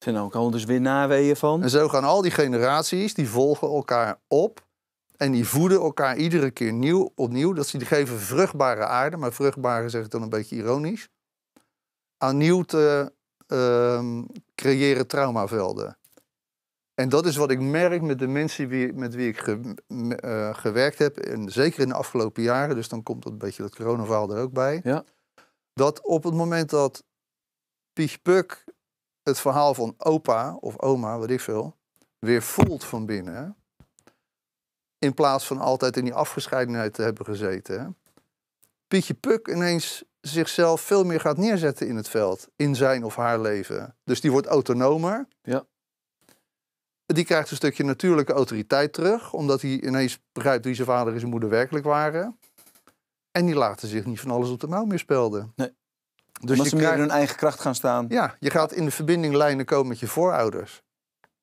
En dan al dus weer naweeën van. En zo gaan al die generaties, die volgen elkaar op. En die voeden elkaar iedere keer nieuw, opnieuw. Dat ze die geven vruchtbare aarde, maar vruchtbare zeg ik dan een beetje ironisch. Aan nieuw te ehm, creëren traumavelden. En dat is wat ik merk met de mensen met wie ik eh, gewerkt heb. En zeker in de afgelopen jaren. Dus dan komt dat een beetje dat coronavaal er ook bij. Ja. Dat op het moment dat Pietje Puk het verhaal van opa of oma, wat ik veel, weer voelt van binnen. In plaats van altijd in die afgescheidenheid te hebben gezeten. Pietje Puk ineens zichzelf veel meer gaat neerzetten in het veld. In zijn of haar leven. Dus die wordt autonomer. Ja. Die krijgt een stukje natuurlijke autoriteit terug, omdat hij ineens begrijpt wie zijn vader en zijn moeder werkelijk waren. En die laten zich niet van alles op de mouw meer spelden. Nee. Dus omdat ze krijgt... meer in hun eigen kracht gaan staan. Ja, je gaat in de verbinding lijnen komen met je voorouders.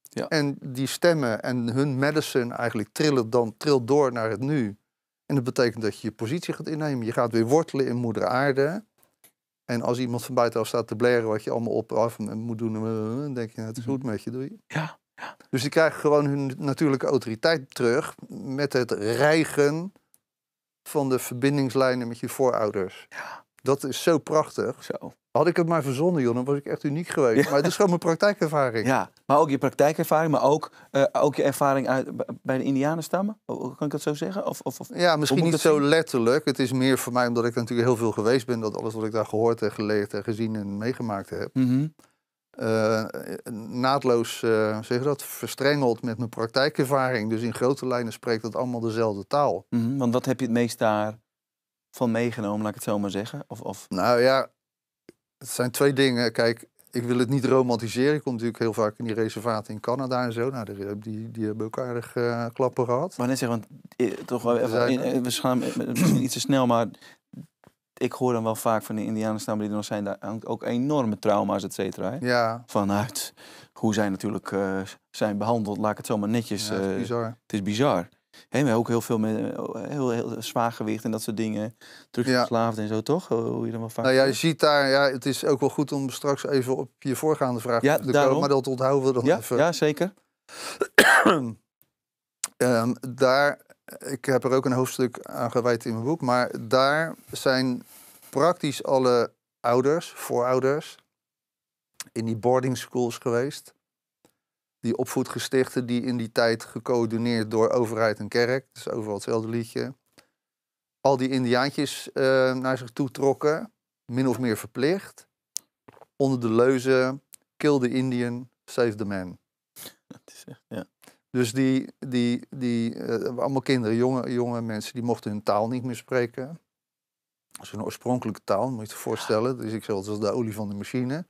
Ja. En die stemmen en hun medicine eigenlijk trillen dan trilt door naar het nu. En dat betekent dat je je positie gaat innemen. Je gaat weer wortelen in moeder aarde. En als iemand van buitenaf staat te bleren wat je allemaal op af moet doen, dan denk je, nou, het is mhm. goed met je, doe je. Ja. Dus die krijgen gewoon hun natuurlijke autoriteit terug met het rijgen van de verbindingslijnen met je voorouders. Ja. Dat is zo prachtig. Zo. Had ik het maar verzonnen, joh, dan was ik echt uniek geweest. Maar het is gewoon mijn praktijkervaring. Ja, maar ook je praktijkervaring, maar ook, eh, ook je ervaring uit, bij de Indianenstammen? Kan ik dat zo zeggen? Of, of, of ja, misschien niet zo letterlijk. Het is meer voor mij omdat ik natuurlijk heel veel geweest ben, dat alles wat ik daar gehoord en geleerd en gezien en meegemaakt heb. Mm eh, naadloos uh, zeg dat, verstrengeld met mijn praktijkervaring. Dus in grote lijnen spreekt dat allemaal dezelfde taal. Mhm, want wat heb je het meest daarvan meegenomen, laat ik het zo maar zeggen? Of, of... Nou ja, het zijn twee dingen. Kijk, ik wil het niet romantiseren. Ik kom natuurlijk heel vaak in die reservaten in Canada en zo. Nou, die, die hebben elkaar aardig eh, klappen gehad. Maar net zeggen, want toch wel even, in, we gaan misschien iets te snel, maar ik hoor dan wel vaak van de Indianenstammen die nog zijn, daar ook enorme trauma's, et cetera. Ja. Vanuit hoe zij natuurlijk eh, zijn behandeld, laat ik het zomaar netjes. het is eh, bizar. het is bizar. Hey, maar ook heel veel met heel, heel zwaar gewicht en dat soort dingen. Teruggeslaafd ja. en zo, toch? Hoe je dan wel vaak. Nou jij je ziet daar, ja, het is ook wel goed om straks even op je voorgaande vraag ja, te komen. Maar dat onthouden we dan ja, even. Ja, zeker. Ehm, daar ik heb er ook een hoofdstuk aan gewijd in mijn boek, maar daar zijn praktisch alle ouders, voorouders, in die boarding schools geweest. Die opvoedgestichten die in die tijd gecoördineerd door overheid en kerk, dus overal hetzelfde liedje, al die indiaantjes eh, naar zich toe trokken, min of meer verplicht, onder de leuze kill the Indian, save the man. Dat is echt, ja. Dus die, die, die uh, allemaal kinderen, jonge, jonge mensen, die mochten hun taal niet meer spreken. hun oorspronkelijke taal, moet je je voorstellen. Dus ik zeg altijd, de olie van de machine.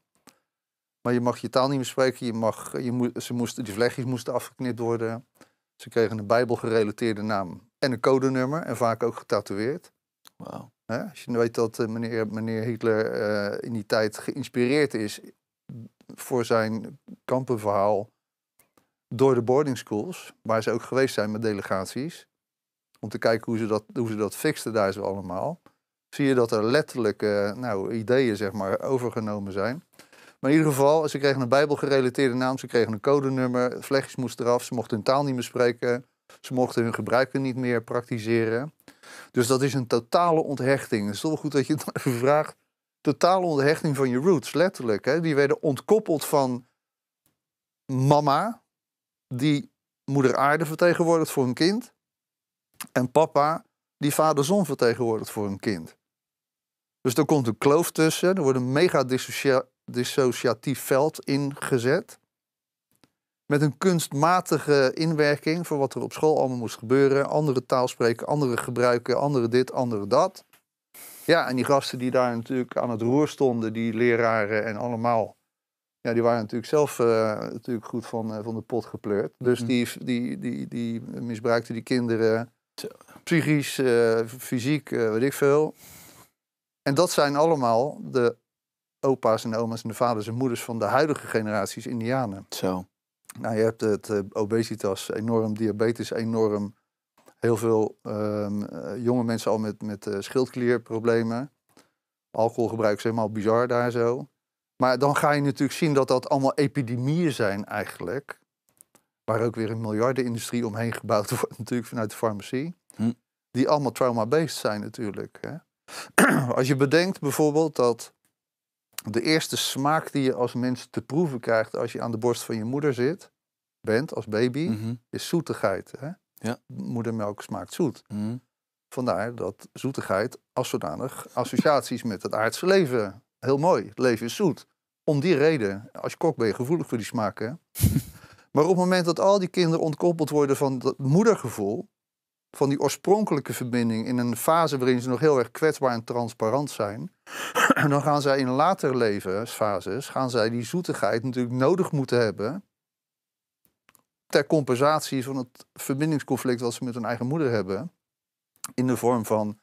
Maar je mag je taal niet meer spreken. Je mag, je moet, ze moesten, die vlechtjes moesten afgeknipt worden. Ze kregen een bijbelgerelateerde naam en een codenummer. En vaak ook getatoeëerd. Als je weet dat eh, meneer, meneer Hitler eh, in die tijd geïnspireerd is voor zijn kampenverhaal door de boarding schools, waar ze ook geweest zijn met delegaties, om te kijken hoe ze dat, hoe ze dat fixten daar zo allemaal, zie je dat er letterlijk eh, nou, ideeën zeg maar, overgenomen zijn. Maar in ieder geval, ze kregen een bijbelgerelateerde naam, ze kregen een codenummer, vlechtjes moesten eraf, ze mochten hun taal niet meer spreken, ze mochten hun gebruiken niet meer praktiseren. Dus dat is een totale onthechting. Het is toch wel goed dat je het vraagt. Totale onthechting van je roots, letterlijk. Hè? Die werden ontkoppeld van mama, die moeder aarde vertegenwoordigt voor een kind. En papa die vader zon vertegenwoordigt voor een kind. Dus er komt een kloof tussen. Er wordt een mega dissociatief veld ingezet. Met een kunstmatige inwerking voor wat er op school allemaal moest gebeuren. Andere taal spreken, andere gebruiken, andere dit, andere dat. Ja, en die gasten die daar natuurlijk aan het roer stonden, die leraren en allemaal ja, die waren natuurlijk zelf eh, natuurlijk goed van, eh, van de pot gepleurd. Dus mhm. die, die, die, die misbruikten die kinderen psychisch, eh, fysiek, weet ik veel. En dat zijn allemaal de opa's en oma's en de vaders en moeders van de huidige generaties Indianen. Zo. Nou, je hebt het obesitas enorm, diabetes enorm. Heel veel ehm, jonge mensen al met, met schildklierproblemen. Alcoholgebruik is helemaal bizar daar zo. Maar dan ga je natuurlijk zien dat dat allemaal epidemieën zijn eigenlijk. Waar ook weer een miljardenindustrie omheen gebouwd wordt natuurlijk vanuit de farmacie. Hm. Die allemaal trauma-based zijn natuurlijk. Hè? Als je bedenkt bijvoorbeeld dat de eerste smaak die je als mens te proeven krijgt als je aan de borst van je moeder zit, bent als baby, mhm. is zoetigheid. Hè? Ja. Moedermelk smaakt zoet. Mhm. Vandaar dat zoetigheid als zodanig associaties met het aardse leven heel mooi. Het leven is zoet. Om die reden, als kok ben je gevoelig voor die smaken. maar op het moment dat al die kinderen ontkoppeld worden van dat moedergevoel, van die oorspronkelijke verbinding in een fase waarin ze nog heel erg kwetsbaar en transparant zijn, dan gaan zij in later levensfases gaan zij die zoetigheid natuurlijk nodig moeten hebben ter compensatie van het verbindingsconflict wat ze met hun eigen moeder hebben in de vorm van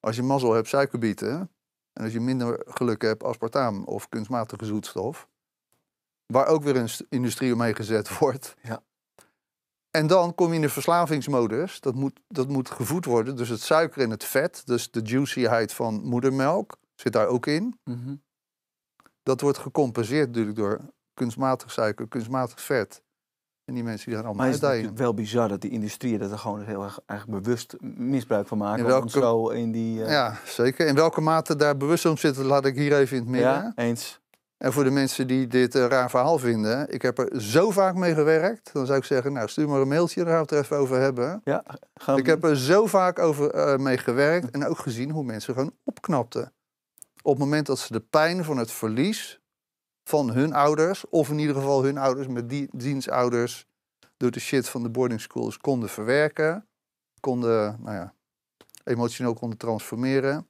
als je mazzel hebt suikerbieten, en als je minder geluk hebt, aspartaam of kunstmatige zoetstof. Waar ook weer een industrie omheen gezet wordt. Ja. En dan kom je in de verslavingsmodus. Dat moet, dat moet gevoed worden. Dus het suiker en het vet, dus de juicyheid van moedermelk, zit daar ook in. Mhm. Dat wordt gecompenseerd natuurlijk door kunstmatig suiker, kunstmatig vet. En die mensen die daar allemaal maar is het wel bizar dat die industrieën dat er gewoon heel erg eigenlijk bewust misbruik van maken. In welke, zo in die, eh, Ja, zeker. In welke mate daar bewust om zit, laat ik hier even in het midden. Ja, eens. En voor de mensen die dit eh, raar verhaal vinden, ik heb er zo vaak mee gewerkt. Dan zou ik zeggen, nou stuur maar een mailtje, daar gaan het er even over hebben. Ja, gaan we... Ik heb er zo vaak over eh, mee gewerkt en ook gezien hoe mensen gewoon opknapten. Op het moment dat ze de pijn van het verlies van hun ouders, of in ieder geval hun ouders met die ouders, door de shit van de boarding schools konden verwerken, konden nou ja, emotioneel konden transformeren,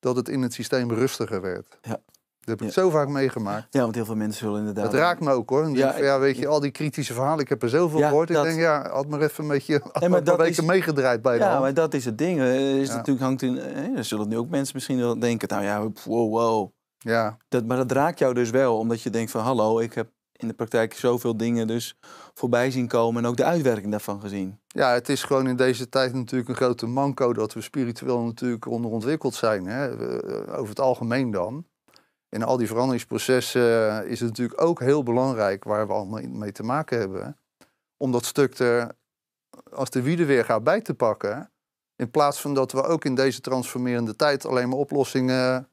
dat het in het systeem rustiger werd. Ja. Dat heb ik zo vaak meegemaakt. Ja, want heel veel mensen zullen inderdaad... Dat raakt me ook hoor. ja, ja, weet je, al die kritische verhalen, ik heb er zoveel ja, gehoord. Ik denk, ja, had maar even een beetje maar een beetje meegedraaid bij dat Ja, maar dat is het ding. Eh, is natuurlijk hangt in... Hè, eh, zullen nu ook mensen misschien wel denken, nou ja, wow, wow. Ja. Dat, maar dat raakt jou dus wel, omdat je denkt van hallo, ik heb in de praktijk zoveel dingen dus voorbij zien komen en ook de uitwerking daarvan gezien. Ja, het is gewoon in deze tijd natuurlijk een grote manco dat we spiritueel natuurlijk onderontwikkeld zijn. Hè? Eh, over het algemeen dan. In al die veranderingsprocessen eh, is het natuurlijk ook heel belangrijk waar we allemaal mee te maken hebben. Om dat stuk er, als de wielen weer gaat bij te pakken. In plaats van dat we ook in deze transformerende tijd alleen maar oplossingen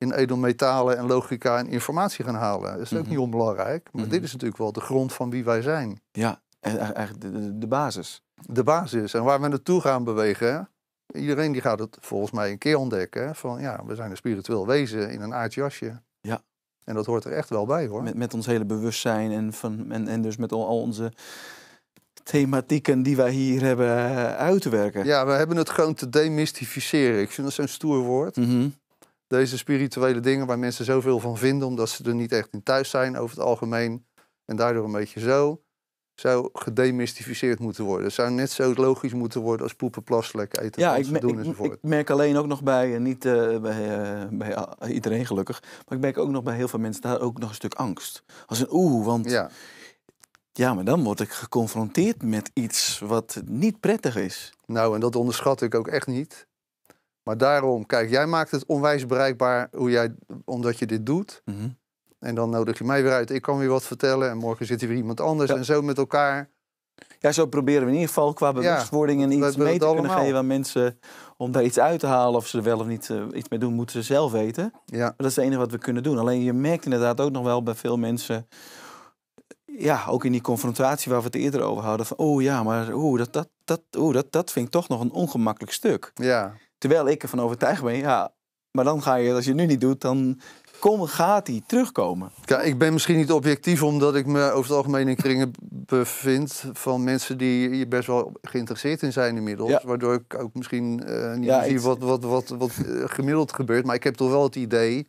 in edelmetalen en logica en informatie gaan halen. Dat is ook mhm. niet onbelangrijk, maar mhm. dit is natuurlijk wel de grond van wie wij zijn. Ja, e-, eigenlijk de, basis. De basis. En waar we naartoe gaan bewegen, iedereen die gaat het volgens mij een keer ontdekken. Van ja, we zijn een spiritueel wezen in een aardjasje. Ja. En dat hoort er echt wel bij hoor. Met, met ons hele bewustzijn en, van, en, en dus met al, onze thematieken die wij hier hebben eh, uit te werken. Ja, we hebben het gewoon te demystificeren. Ik vind dat zo'n stoer woord. Mhm. Deze spirituele dingen waar mensen zoveel van vinden, omdat ze er niet echt in thuis zijn over het algemeen. En daardoor een beetje zo, zou gedemystificeerd moeten worden. zou net zo logisch moeten worden als poepen, lekker eten, ja, ik, doen enzovoort. Ik, ik merk alleen ook nog bij, eh, niet eh, bij, eh, bij iedereen gelukkig, maar ik merk ook nog bij heel veel mensen daar ook nog een stuk angst. Als een oeh, want... Ja. Ja, maar dan word ik geconfronteerd met iets wat niet prettig is. Nou, en dat onderschat ik ook echt niet. Maar daarom, kijk, jij maakt het onwijs bereikbaar hoe jij, omdat je dit doet. Mhm. En dan nodig je mij weer uit. Ik kan weer wat vertellen. En morgen zit hier weer iemand anders. En zo met elkaar. Ja, zo proberen we in ieder geval qua bewustwording en iets mee te kunnen geven aan mensen. Om daar iets uit te halen. Of ze er wel of niet eh, iets mee doen, moeten ze zelf weten. Ja. dat is het enige wat we kunnen doen. Alleen je merkt inderdaad ook nog wel bij veel mensen. Ja, ook in die confrontatie waar we het eerder over hadden. Van, oh ja, maar oh dat, dat, dat, oh dat, dat vind ik toch nog een ongemakkelijk stuk. Ja. Terwijl ik ervan overtuigd ben, ja, maar dan ga je, als je het nu niet doet, dan kom, gaat hij terugkomen. Ja, ik ben misschien niet objectief, omdat ik me over het algemeen in kringen bevind van mensen die hier best wel geïnteresseerd in zijn inmiddels. Waardoor ik ook misschien eh, niet ja, zie wat, wat, wat, wat eh, gemiddeld gebeurt. Maar ik heb toch wel het idee,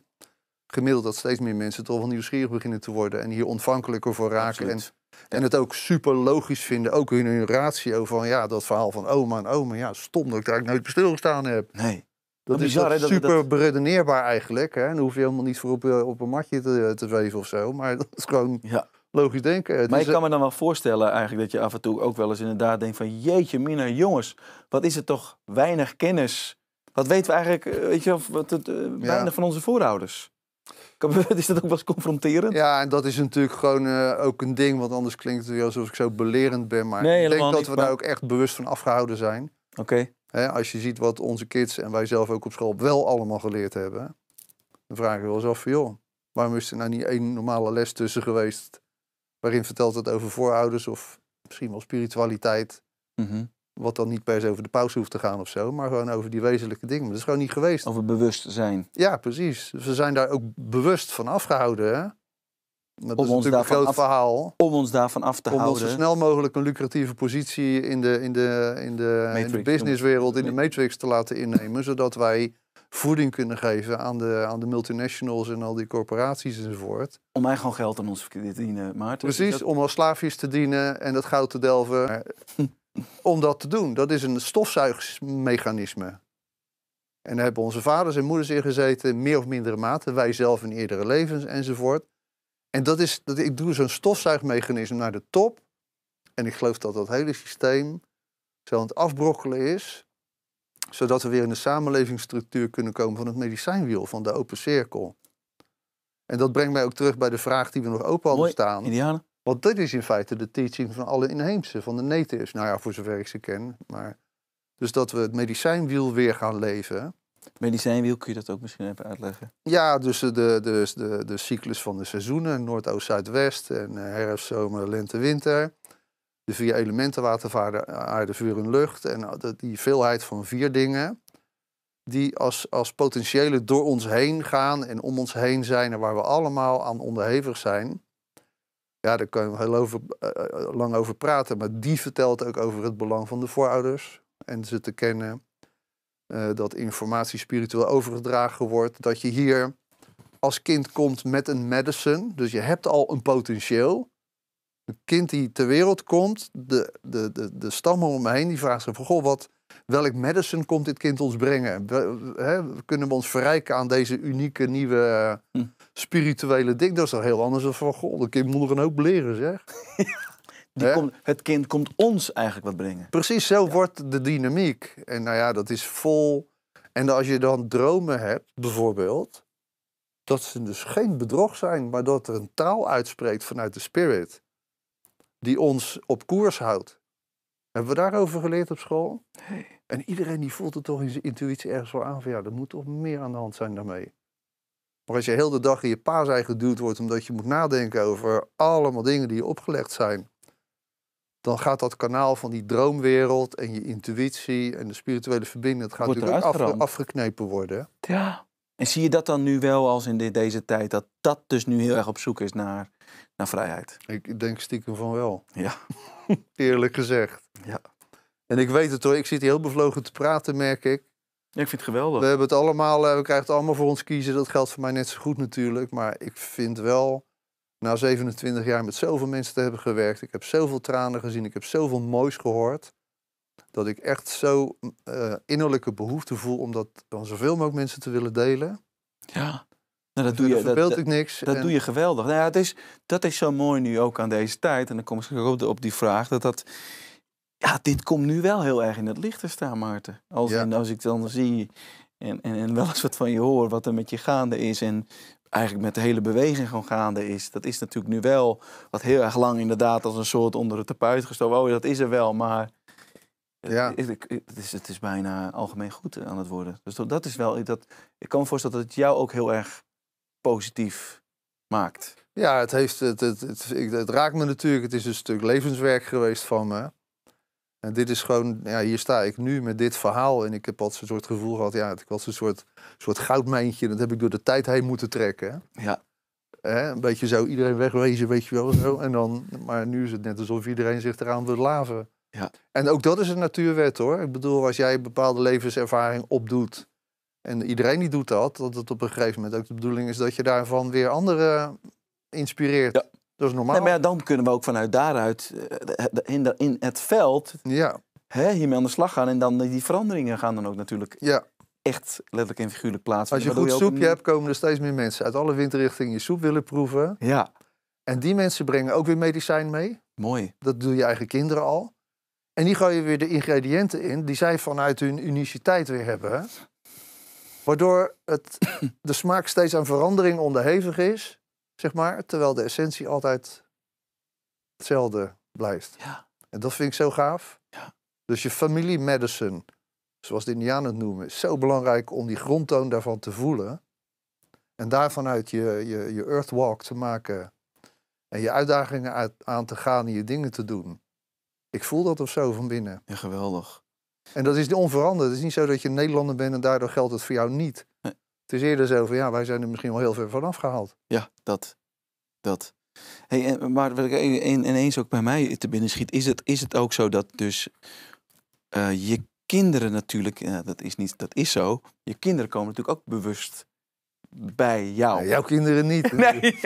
gemiddeld, dat steeds meer mensen toch wel nieuwsgierig beginnen te worden en hier ontvankelijker voor raken. En en het ook super logisch vinden, ook in hun ratio van ja, dat verhaal van oma en oma. Ja, stom dat ik daar nooit bij stilgestaan heb. Nee. Dat, is super beredeneerbaar eigenlijk. Hè? En daar hoef je helemaal niet voor eh, op, een matje te, te zweven of zo. Maar dat is gewoon logisch denken. maar ik kan me dan wel voorstellen eigenlijk dat je af en toe ook wel eens inderdaad denkt van... Jeetje mina, jongens, wat is het toch weinig kennis. Wat weten we eigenlijk, eh, weet je, wat, het, eh, weinig van onze voorouders. is dat ook wel eens confronterend? Ja, en dat is natuurlijk gewoon eh, ook een ding, want anders klinkt het alsof ik zo belerend ben. Maar ik denk dat we daar ook echt bewust van afgehouden zijn. Oké. als je ziet wat onze kids en wij zelf ook op school wel allemaal geleerd hebben, dan vraag je wel eens af van, joh, waarom is er nou niet één normale les tussen geweest waarin vertelt het over voorouders of misschien wel spiritualiteit? Mm wat dan niet per se over de pauze hoeft te gaan of zo, maar gewoon over die wezenlijke dingen. Maar dat is gewoon niet geweest. Over bewustzijn. Ja, precies. Ze dus we zijn daar ook bewust van afgehouden. Dat is ons een groot verhaal. Om ons daarvan af te houden. Om zo snel mogelijk een lucratieve positie in de, in de, in de, in de businesswereld, in de matrix te laten innemen. Zodat wij voeding kunnen geven aan de, aan de multinationals en al die corporaties enzovoort. Om mij gewoon geld aan ons te verdienen, Maarten. Precies, om als slaafjes te dienen en dat goud te delven. om dat te doen. Dat is een stofzuigmechanisme. En daar hebben onze vaders en moeders in gezeten, meer of mindere mate, wij zelf in eerdere levens enzovoort. En dat is, dat, ik doe zo'n stofzuigmechanisme naar de top. En ik geloof dat dat hele systeem zo aan het afbrokkelen is, zodat we weer in de samenlevingsstructuur kunnen komen van het medicijnwiel, van de open cirkel. En dat brengt mij ook terug bij de vraag die we nog open hadden staan. Indianen. Want dit is in feite de teaching van alle inheemse, van de natives. Nou ja, voor zover ik ze ken. Maar... Dus dat we het medicijnwiel weer gaan leven. Medicijnwiel, kun je dat ook misschien even uitleggen? Ja, dus de, de, de, de cyclus van de seizoenen, noord, Noord-oost-, Zuidwest en eh, herfst, zomer, lente, winter. De vier elementen, water, aarde, vuur en lucht. En eh, die veelheid van vier dingen die als, als potentiële door ons heen gaan en om ons heen zijn en waar we allemaal aan onderhevig zijn. Ja, daar kan je heel eh, eh, lang over praten. Maar die vertelt ook over het belang van de voorouders. En ze te kennen. Eh, dat informatie spiritueel overgedragen wordt. Dat je hier als kind komt met een medicine. Dus je hebt al een potentieel. Een kind die ter wereld komt, de, de, de, de stammen om me heen, die vragen zich van... Goh, wat, welk medicine komt dit kind ons brengen? We, hè, kunnen we ons verrijken aan deze unieke nieuwe hm. spirituele ding? Dat is toch heel anders dan van, goh, dat kind moet nog een hoop leren, zeg. Die het kind komt ons eigenlijk wat brengen. Precies, zo wordt de dynamiek. En nou ja, dat is vol. En als je dan dromen hebt, bijvoorbeeld, dat ze dus geen bedrog zijn, maar dat er een taal uitspreekt vanuit de spirit, die ons op koers houdt. Hebben we daarover geleerd op school? En iedereen die voelt het toch in zijn intuïtie ergens wel aan van ja, er moet toch meer aan de hand zijn daarmee. Maar als je heel de dag in je paas geduwd wordt omdat je moet nadenken over allemaal dingen die je opgelegd zijn, dan gaat dat kanaal van die droomwereld en je intuïtie en de spirituele verbinding, dat gaat wordt natuurlijk afge afgeknepen worden. Ja. En zie je dat dan nu wel als in deze tijd, dat dat dus nu heel erg op zoek is naar naar vrijheid? Ik denk stiekem van wel. Ja. Eerlijk gezegd. Ja. En ik weet het hoor, ik zit hier heel bevlogen te praten, merk ik. ik vind het geweldig. We hebben het allemaal, eh, we krijgen het allemaal voor ons kiezen. Dat geldt voor mij net zo goed natuurlijk. Maar ik vind wel, na 27 jaar met zoveel mensen te hebben gewerkt, ik heb zoveel tranen gezien, ik heb zoveel moois gehoord, dat ik echt zo eh, innerlijke behoefte voel om dat van zoveel mogelijk mensen te willen delen. Ja. Nou, dat doe je, dat, ik niks. Dat doe je geweldig. Nou ja, het is, dat is zo mooi nu ook aan deze tijd. En dan kom ik op, op die vraag dat dat... Ja, dit komt nu wel heel erg in het licht te staan, Maarten. Als, en als ik dan zie en, en, en wel eens wat van je hoor, wat er met je gaande is... en eigenlijk met de hele beweging gewoon gaande is. Dat is natuurlijk nu wel wat heel erg lang inderdaad als een soort onder de tapuit gestoken. Oh, dat is er wel, maar... Ja. Het, is, het is bijna algemeen goed aan het worden. Dus dat is wel... Dat, ik kan me voorstellen dat het jou ook heel erg positief maakt? Ja, het, heeft, het, het, het, raakt me natuurlijk. Het is een stuk levenswerk geweest van me. En dit is gewoon, ja, hier sta ik nu met dit verhaal. En ik heb altijd zo'n soort gevoel gehad, ja, ik was een soort, soort goudmijntje. Dat heb ik door de tijd heen moeten trekken. Ja. Hè? Een beetje zo iedereen wegwezen, weet je wel. En dan, maar nu is het net alsof iedereen zich eraan wil laven. Ja. En ook dat is een natuurwet hoor. Ik bedoel, als jij een bepaalde levenservaring opdoet en iedereen die doet dat, dat het op een gegeven moment ook de bedoeling is dat je daarvan weer anderen eh, inspireert. Dat is normaal. maar dan kunnen we ook vanuit daaruit eh, in, in het veld ja. hè, hiermee aan de slag gaan. En dan die veranderingen gaan dan ook natuurlijk ja. echt letterlijk en figuurlijk plaatsen. Als je goed soepje hebt, komen er steeds meer mensen uit alle windrichtingen je soep willen proeven. Ja. En die mensen brengen ook weer medicijn mee. Mooi. Dat doe je eigen kinderen al. En die gooien je weer de ingrediënten in die zij vanuit hun uniciteit weer hebben. Waardoor het, de smaak steeds aan verandering onderhevig is, zeg maar, terwijl de essentie altijd hetzelfde blijft. Ja. En dat vind ik zo gaaf. Ja. Dus je familie medicine, zoals de Indianen het noemen, is zo belangrijk om die grondtoon daarvan te voelen. En daarvanuit je, je, je earthwalk te maken en je uitdagingen aan te gaan en je dingen te doen. Ik voel dat of zo van binnen. Ja, geweldig. En dat is onveranderd. Het is niet zo dat je Nederlander bent en daardoor geldt het voor jou niet. Nee. Het is eerder zo van ja, wij zijn er misschien wel heel ver vanaf gehaald. Ja, dat. dat. Hey, maar wat ik e-, ineens ook bij mij te binnen schiet, is het, is het ook zo dat dus eh, je kinderen natuurlijk, dat, is niet, dat is zo, je kinderen komen natuurlijk ook bewust bij jou. jouw kinderen niet. Nee.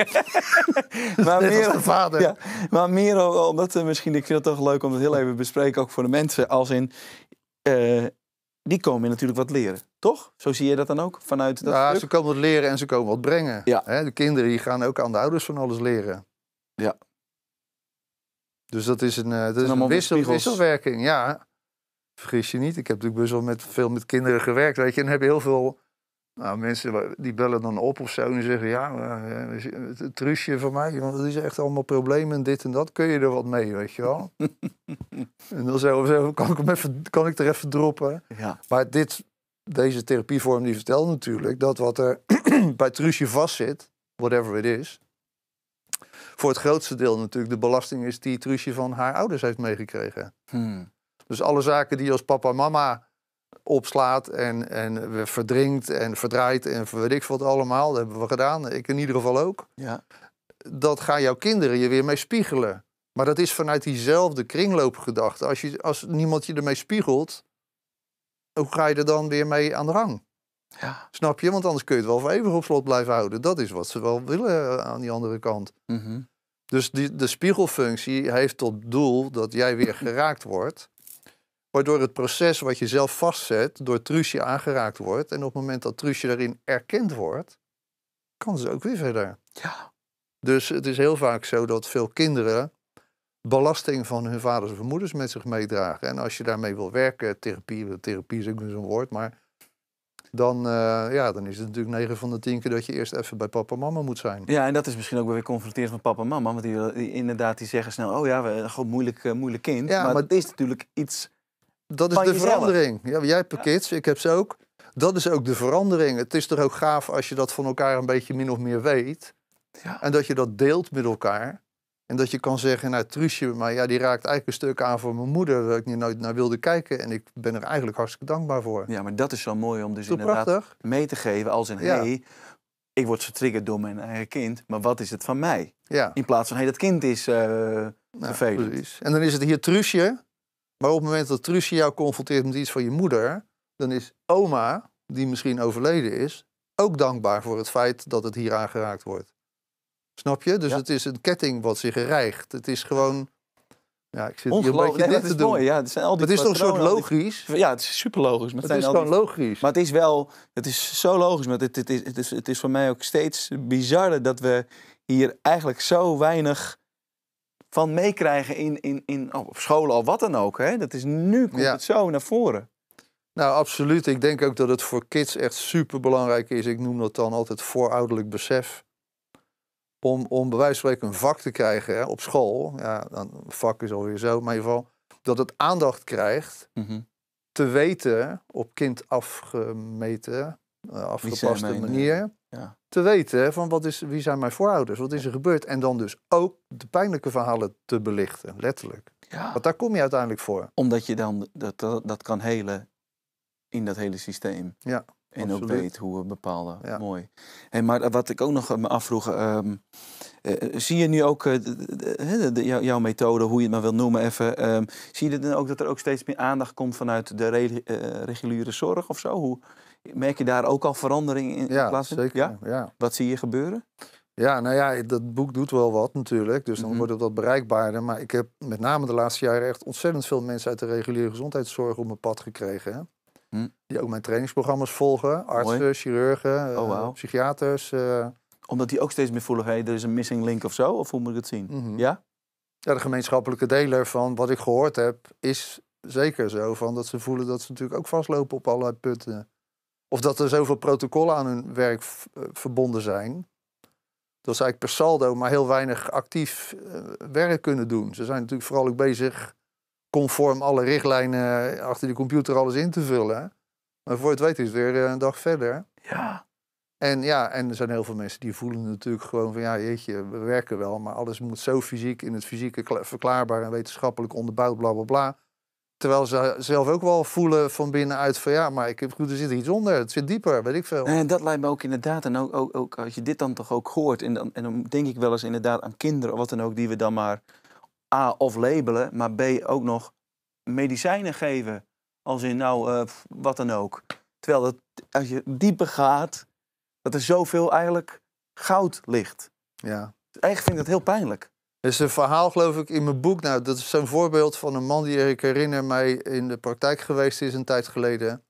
maar meer, vader. Ja, maar meer omdat eh, misschien, ik vind het toch leuk om het heel even bespreken, ook voor de mensen, als in eh, die komen natuurlijk wat leren, toch? Zo zie je dat dan ook vanuit dat Ja, ze komen wat leren en ze komen wat brengen. Ja. Hè, de kinderen die gaan ook aan de ouders van alles leren. Ja. Dus dat is een, eh, dat is een wisselwerking, ja. Vergis je niet, ik heb natuurlijk best wel met, veel met kinderen gewerkt, weet je. En heb heel veel nou, mensen die bellen dan op of zo en zeggen: Ja, het trusje van mij, want het is echt allemaal problemen, dit en dat. Kun je er wat mee, weet je wel? en dan zeggen kan ik, hem even, kan ik er even droppen? Ja. Maar dit, deze therapievorm die vertelt natuurlijk dat wat er bij trusje vastzit, whatever it is, voor het grootste deel natuurlijk de belasting is die trusje van haar ouders heeft meegekregen. Hmm. Dus alle zaken die als papa en mama opslaat en, en verdrinkt en verdraait en weet ik wat allemaal. Dat hebben we gedaan, ik in ieder geval ook. Ja. Dat gaan jouw kinderen je weer mee spiegelen. Maar dat is vanuit diezelfde kringloopgedachte. Als, je, als niemand je ermee spiegelt, hoe ga je er dan weer mee aan de gang? Ja. Snap je? Want anders kun je het wel voor eeuwig op slot blijven houden. Dat is wat ze wel willen eh, aan die andere kant. Mhm. Dus die, de spiegelfunctie heeft tot doel dat jij weer geraakt wordt. Waardoor het proces wat je zelf vastzet door Truusje aangeraakt wordt. En op het moment dat Truusje daarin erkend wordt, kan ze ook weer verder. Ja. Dus het is heel vaak zo dat veel kinderen belasting van hun vaders of moeders met zich meedragen. En als je daarmee wil werken, therapie, therapie is ook zo'n woord, maar dan, eh, ja, dan is het natuurlijk 9 van de 10 keer dat je eerst even bij papa en mama moet zijn. Ja, en dat is misschien ook weer confronterend met papa en mama. Want die, inderdaad, die zeggen snel, oh ja, we, een moeilijk, eh, moeilijk kind. Ja, maar het is natuurlijk iets dat is de verandering. Ja, jij hebt kids, ik heb ze ook. Dat is ook de verandering. Het is toch ook gaaf als je dat van elkaar een beetje min of meer weet. En dat je dat deelt met elkaar. En dat je kan zeggen, nou Trusje, maar ja, die raakt eigenlijk een stuk aan voor mijn moeder... waar ik niet nooit naar wilde kijken. En ik ben er eigenlijk hartstikke dankbaar voor. Ja, maar dat is zo mooi om dus inderdaad mee te geven als een... Ja. hey, ik word getriggerd door mijn eigen kind, maar wat is het van mij? Ja. In plaats van, hé, hey, dat kind is eh, vervelend. Precies. En dan is het hier Trusje. Maar op het moment dat Trusie jou confronteert met iets van je moeder, dan is oma, die misschien overleden is, ook dankbaar voor het feit dat het hier aangeraakt wordt. Snap je? Dus het is een ketting wat zich rijgt. Het is gewoon. Ja, ik zit hier een beetje dit te doen. Mooi, ja. Het, zijn al die het is toch een soort logisch? ja, het is super logisch. Maar het, het is gewoon logisch. Maar het is wel, het is zo logisch. Maar het, het, is, het, is, het is voor mij ook steeds bizar dat we hier eigenlijk zo weinig van meekrijgen in, in, in oh, op scholen of wat dan ook. Hè? Dat is nu komt het zo naar voren. Nou, absoluut. Ik denk ook dat het voor kids echt super belangrijk is. Ik noem dat dan altijd voorouderlijk besef. Om, om bij wijze van spreken een vak te krijgen hè, op school. Ja, een vak is alweer zo, maar in ieder geval dat het aandacht krijgt. Mm Te weten, op kind afgemeten, eh, afgepaste manier. Te weten van wat is, wie zijn mijn voorouders, wat is er gebeurd. En dan dus ook de pijnlijke verhalen te belichten, letterlijk. Ja. Want daar kom je uiteindelijk voor. Omdat je dan dat, dat, kan helen in dat hele systeem. Ja, en ook weet hoe we bepalen. Ja. Mooi. Hey, maar wat ik ook nog me afvroeg. Ehm, eh, eh, zie je nu ook eh, de, jouw methode, hoe je het maar wil noemen, even. Ehm, zie je dan ook dat er ook steeds meer aandacht komt vanuit de reguliere zorg of zo? Hoe, Merk je daar ook al verandering in? Ja, plaats? zeker. Ja? Wat zie je gebeuren? Ja, nou ja, dat boek doet wel wat natuurlijk. Dus dan mhm. wordt het wat bereikbaarder. Maar ik heb met name de laatste jaren echt ontzettend veel mensen uit de reguliere gezondheidszorg op mijn pad gekregen. Mhm. Die ook mijn trainingsprogramma's volgen. Artsen, chirurgen, oh, eh, psychiaters. Eh. Omdat die ook steeds meer voelen, hey, er is een missing link of zo? Of hoe moet ik het zien? Mhm. Ja? Ja, de gemeenschappelijke deler van wat ik gehoord heb, is zeker zo. Van dat ze voelen dat ze natuurlijk ook vastlopen op allerlei punten of dat er zoveel protocollen aan hun werk eh, verbonden zijn. Dat ze eigenlijk per saldo maar heel weinig actief eh, werk kunnen doen. Ze zijn natuurlijk vooral ook bezig conform alle richtlijnen eh, achter de computer alles in te vullen. Maar voor het weten is het weer een dag verder. Ja. En ja, en er zijn heel veel mensen die voelen natuurlijk gewoon van ja, jeetje, we werken wel, maar alles moet zo fysiek in het fysieke verklaarbaar en wetenschappelijk onderbouwd, bla bla bla. Terwijl ze zelf ook wel voelen van binnenuit van ja, maar ik heb goed, er zit iets onder, het zit dieper, weet ik veel. En dat lijkt me ook inderdaad, en ook, ook, als je dit dan toch ook hoort, en dan, en dan denk ik wel eens inderdaad aan kinderen of wat dan ook, die we dan maar A of labelen, maar B ook nog medicijnen geven. Als in nou, eh, wat dan ook. Terwijl als je dieper gaat, dat er zoveel eigenlijk goud ligt. Ja. Eigenlijk vind ik dat heel pijnlijk. Er is een verhaal, geloof ik, in mijn boek. Nou, dat is zo'n voorbeeld van een man die ik herinner mij in de praktijk geweest is een tijd geleden.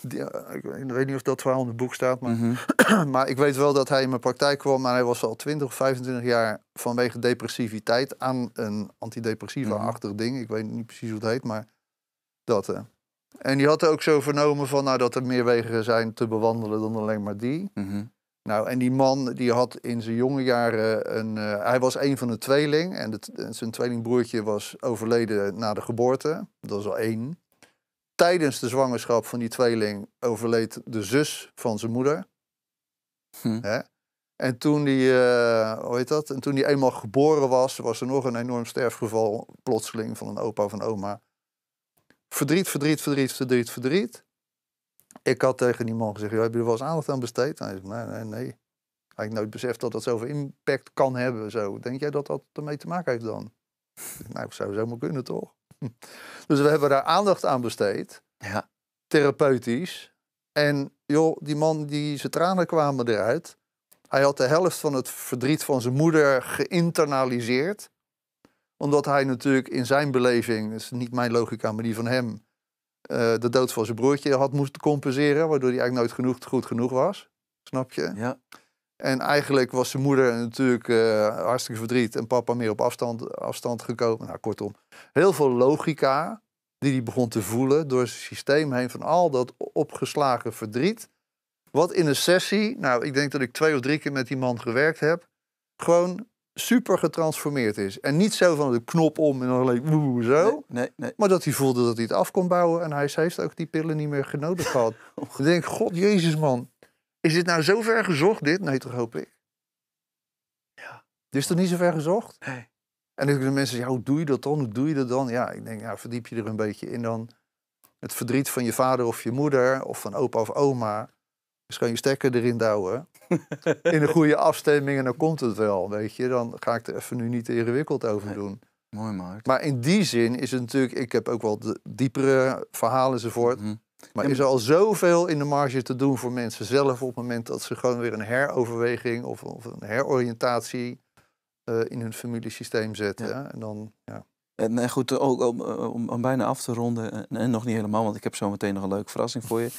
Die, eh, ik weet niet of dat verhaal in het boek staat, maar, mhm. maar ik weet wel dat hij in mijn praktijk kwam. Maar hij was al 20 25 jaar vanwege depressiviteit aan een antidepressiva-achtig mhm. ding. Ik weet niet precies hoe het heet, maar dat. Eh. En die had ook zo vernomen van nou, dat er meer wegen zijn te bewandelen dan alleen maar die. Mm nou, en die man die had in zijn jonge jaren een. Eh, hij was een van de tweeling. En zijn tweelingbroertje was overleden na de geboorte. Dat is al één. Tijdens de zwangerschap van die tweeling overleed de zus van zijn moeder. Hm. Hè? En toen die, eh, hoe heet dat? En toen die eenmaal geboren was, was er nog een enorm sterfgeval plotseling van een opa of een oma. Verdriet, verdriet, verdriet, verdriet, verdriet. Ik had tegen die man gezegd, heb je er wel eens aandacht aan besteed? Hij zei, nee, nee, nee. Had ik nooit beseft dat dat zoveel impact kan hebben. Zo. Denk jij dat dat ermee te maken heeft dan? nou, zou zomaar kunnen, toch? dus we hebben daar aandacht aan besteed. Ja. Therapeutisch. En joh, die man, die zijn tranen kwamen eruit. Hij had de helft van het verdriet van zijn moeder geïnternaliseerd. Omdat hij natuurlijk in zijn beleving, dat is niet mijn logica, maar die van hem, eh, de dood van zijn broertje had moeten compenseren, waardoor hij eigenlijk nooit genoeg, goed genoeg was. Snap je? Ja. En eigenlijk was zijn moeder natuurlijk eh, hartstikke verdriet en papa meer op afstand, afstand gekomen. Nou, kortom, heel veel logica die hij begon te voelen door zijn systeem heen van al dat opgeslagen verdriet. Wat in een sessie, nou, ik denk dat ik twee of drie keer met die man gewerkt heb, gewoon super getransformeerd is. En niet zo van de knop om en dan alleen zo. Nee, nee, Maar dat hij voelde dat hij het af kon bouwen. En hij heeft ook die pillen niet meer genodigd gehad. Ik denk god jezus man. Is dit nou zo ver gezocht dit? Nee, toch hoop ik. Ja. is toch niet zo ver gezocht? Nee. En dan de mensen ja, hoe doe je dat dan? Hoe doe je dat dan? Ja, ik denk, ja, verdiep je er een beetje in dan. Het verdriet van je vader of je moeder of van opa of oma. Dus kan je stekker erin douwen. In een goede afstemming en dan komt het wel, weet je. Dan ga ik er even nu niet te ingewikkeld over doen. Mooi, Mark. Maar in die zin is het natuurlijk... Ik heb ook wel de diepere verhalen enzovoort. Mm. Maar is er al zoveel in de marge te doen voor mensen zelf... op het moment dat ze gewoon weer een heroverweging of, of een heroriëntatie... Eh, in hun familiesysteem zetten. En dan, ja. En eh, goed, eh, ook eh, om, om, bijna af te ronden, en, nog niet helemaal, want ik heb zo meteen nog een leuke verrassing voor je.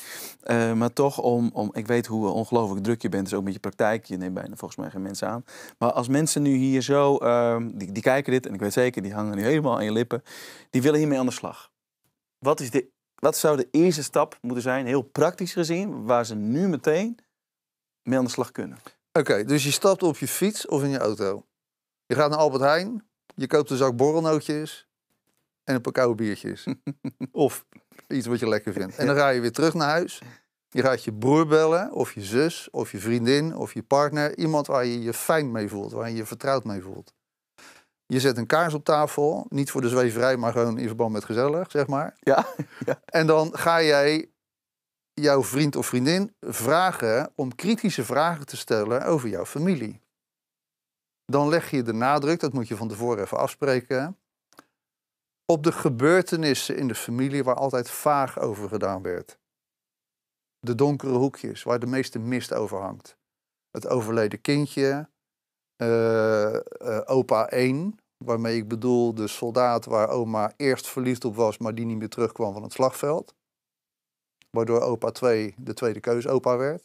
maar toch, om, om, ik weet hoe ongelooflijk druk je bent, dus ook met je praktijk. Je neemt bijna volgens mij geen mensen aan. Maar als mensen nu hier zo, ehm, die, die kijken dit, en ik weet zeker, die hangen nu helemaal aan je lippen, die willen hiermee aan de slag. Wat, is de, wat zou de eerste stap moeten zijn, heel praktisch gezien, waar ze nu meteen mee aan de slag kunnen? Oké, dus je stapt op je fiets of in je auto. Je gaat naar Albert Heijn, je koopt een zak borrelnootjes en een paar koude biertjes. of iets wat je lekker vindt. En dan ga je weer terug naar huis. Je gaat je broer bellen, of je zus, of je vriendin, of je partner. Iemand waar je je fijn mee voelt, waar je je vertrouwd mee voelt. Je zet een kaars op tafel, niet voor de zweverij, maar gewoon in verband met gezellig, zeg maar. Ja, ja. En dan ga jij jouw vriend of vriendin vragen om kritische vragen te stellen over jouw familie dan leg je de nadruk, dat moet je van tevoren even afspreken, op de gebeurtenissen in de familie waar altijd vaag over gedaan werd. De donkere hoekjes waar de meeste mist over hangt. Het overleden kindje, eh, eh, opa 1, waarmee ik bedoel de soldaat waar oma eerst verliefd op was, maar die niet meer terugkwam van het slagveld. Waardoor opa 2 de tweede keusopa werd.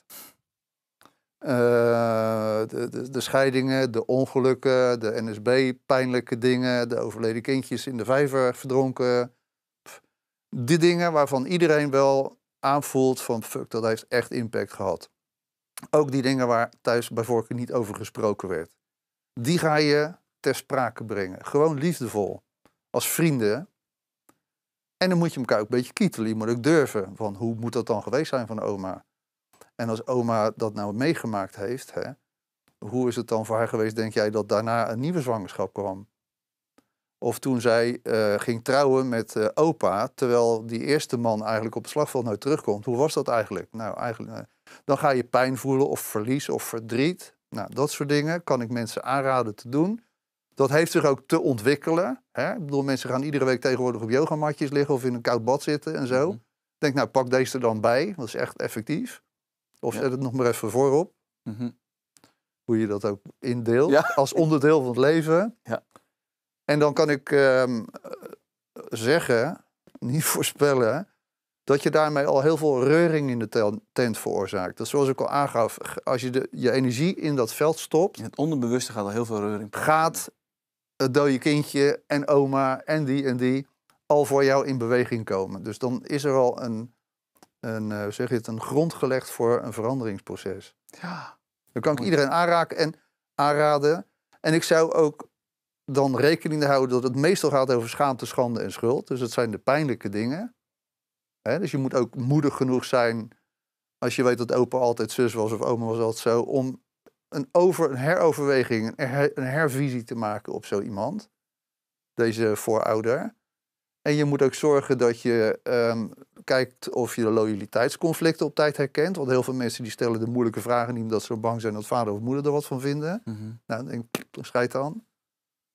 Eh, de, de, de, scheidingen, de ongelukken, de NSB, pijnlijke dingen, de overleden kindjes in de vijver verdronken. die dingen waarvan iedereen wel aanvoelt van fuck, dat heeft echt impact gehad. Ook die dingen waar thuis bij voorkeur niet over gesproken werd. Die ga je ter sprake brengen. Gewoon liefdevol. Als vrienden. En dan moet je elkaar ook een beetje kietelen. Je moet ook durven. Van hoe moet dat dan geweest zijn van oma? En als oma dat nou meegemaakt heeft, hè, hoe is het dan voor haar geweest, denk jij, dat daarna een nieuwe zwangerschap kwam? Of toen zij eh, ging trouwen met eh, opa, terwijl die eerste man eigenlijk op het slagveld nooit terugkomt. Hoe was dat eigenlijk? Nou, eigenlijk, eh, dan ga je pijn voelen of verlies of verdriet. Nou, dat soort dingen kan ik mensen aanraden te doen. Dat heeft zich ook te ontwikkelen. Hè? Ik bedoel, mensen gaan iedere week tegenwoordig op yogamatjes liggen of in een koud bad zitten en zo. Mhm. Denk, nou, pak deze er dan bij. Dat is echt effectief. Of zet het nog maar even voorop. Mhm. Hoe je dat ook indeelt. Als onderdeel van het leven. En dan kan ik ehm, zeggen, niet voorspellen, dat je daarmee al heel veel reuring in de tent veroorzaakt. Dat zoals ik al aangaf, als je de, je energie in dat veld stopt... In het onderbewuste gaat al heel veel reuring. Gaat het dode kindje en oma en die en die al voor jou in beweging komen. Dus dan is er al een een, eh, zeg je het, een grond gelegd voor een veranderingsproces. Ja. Dan kan ik iedereen aanraken en aanraden. En ik zou ook dan rekening houden dat het meestal gaat over schaamte, schande en schuld. Dus dat zijn de pijnlijke dingen. dus je moet ook moedig genoeg zijn als je weet dat opa altijd zus was of oma was altijd zo, om een, over, een heroverweging, een, een hervisie te maken op zo iemand, deze voorouder. En je moet ook zorgen dat je ehm, kijkt of je de loyaliteitsconflicten op tijd herkent. Want heel veel mensen die stellen de moeilijke vragen niet omdat ze bang zijn dat vader of moeder er wat van vinden. Mhm. Nou, dan denk ik, scheid dan,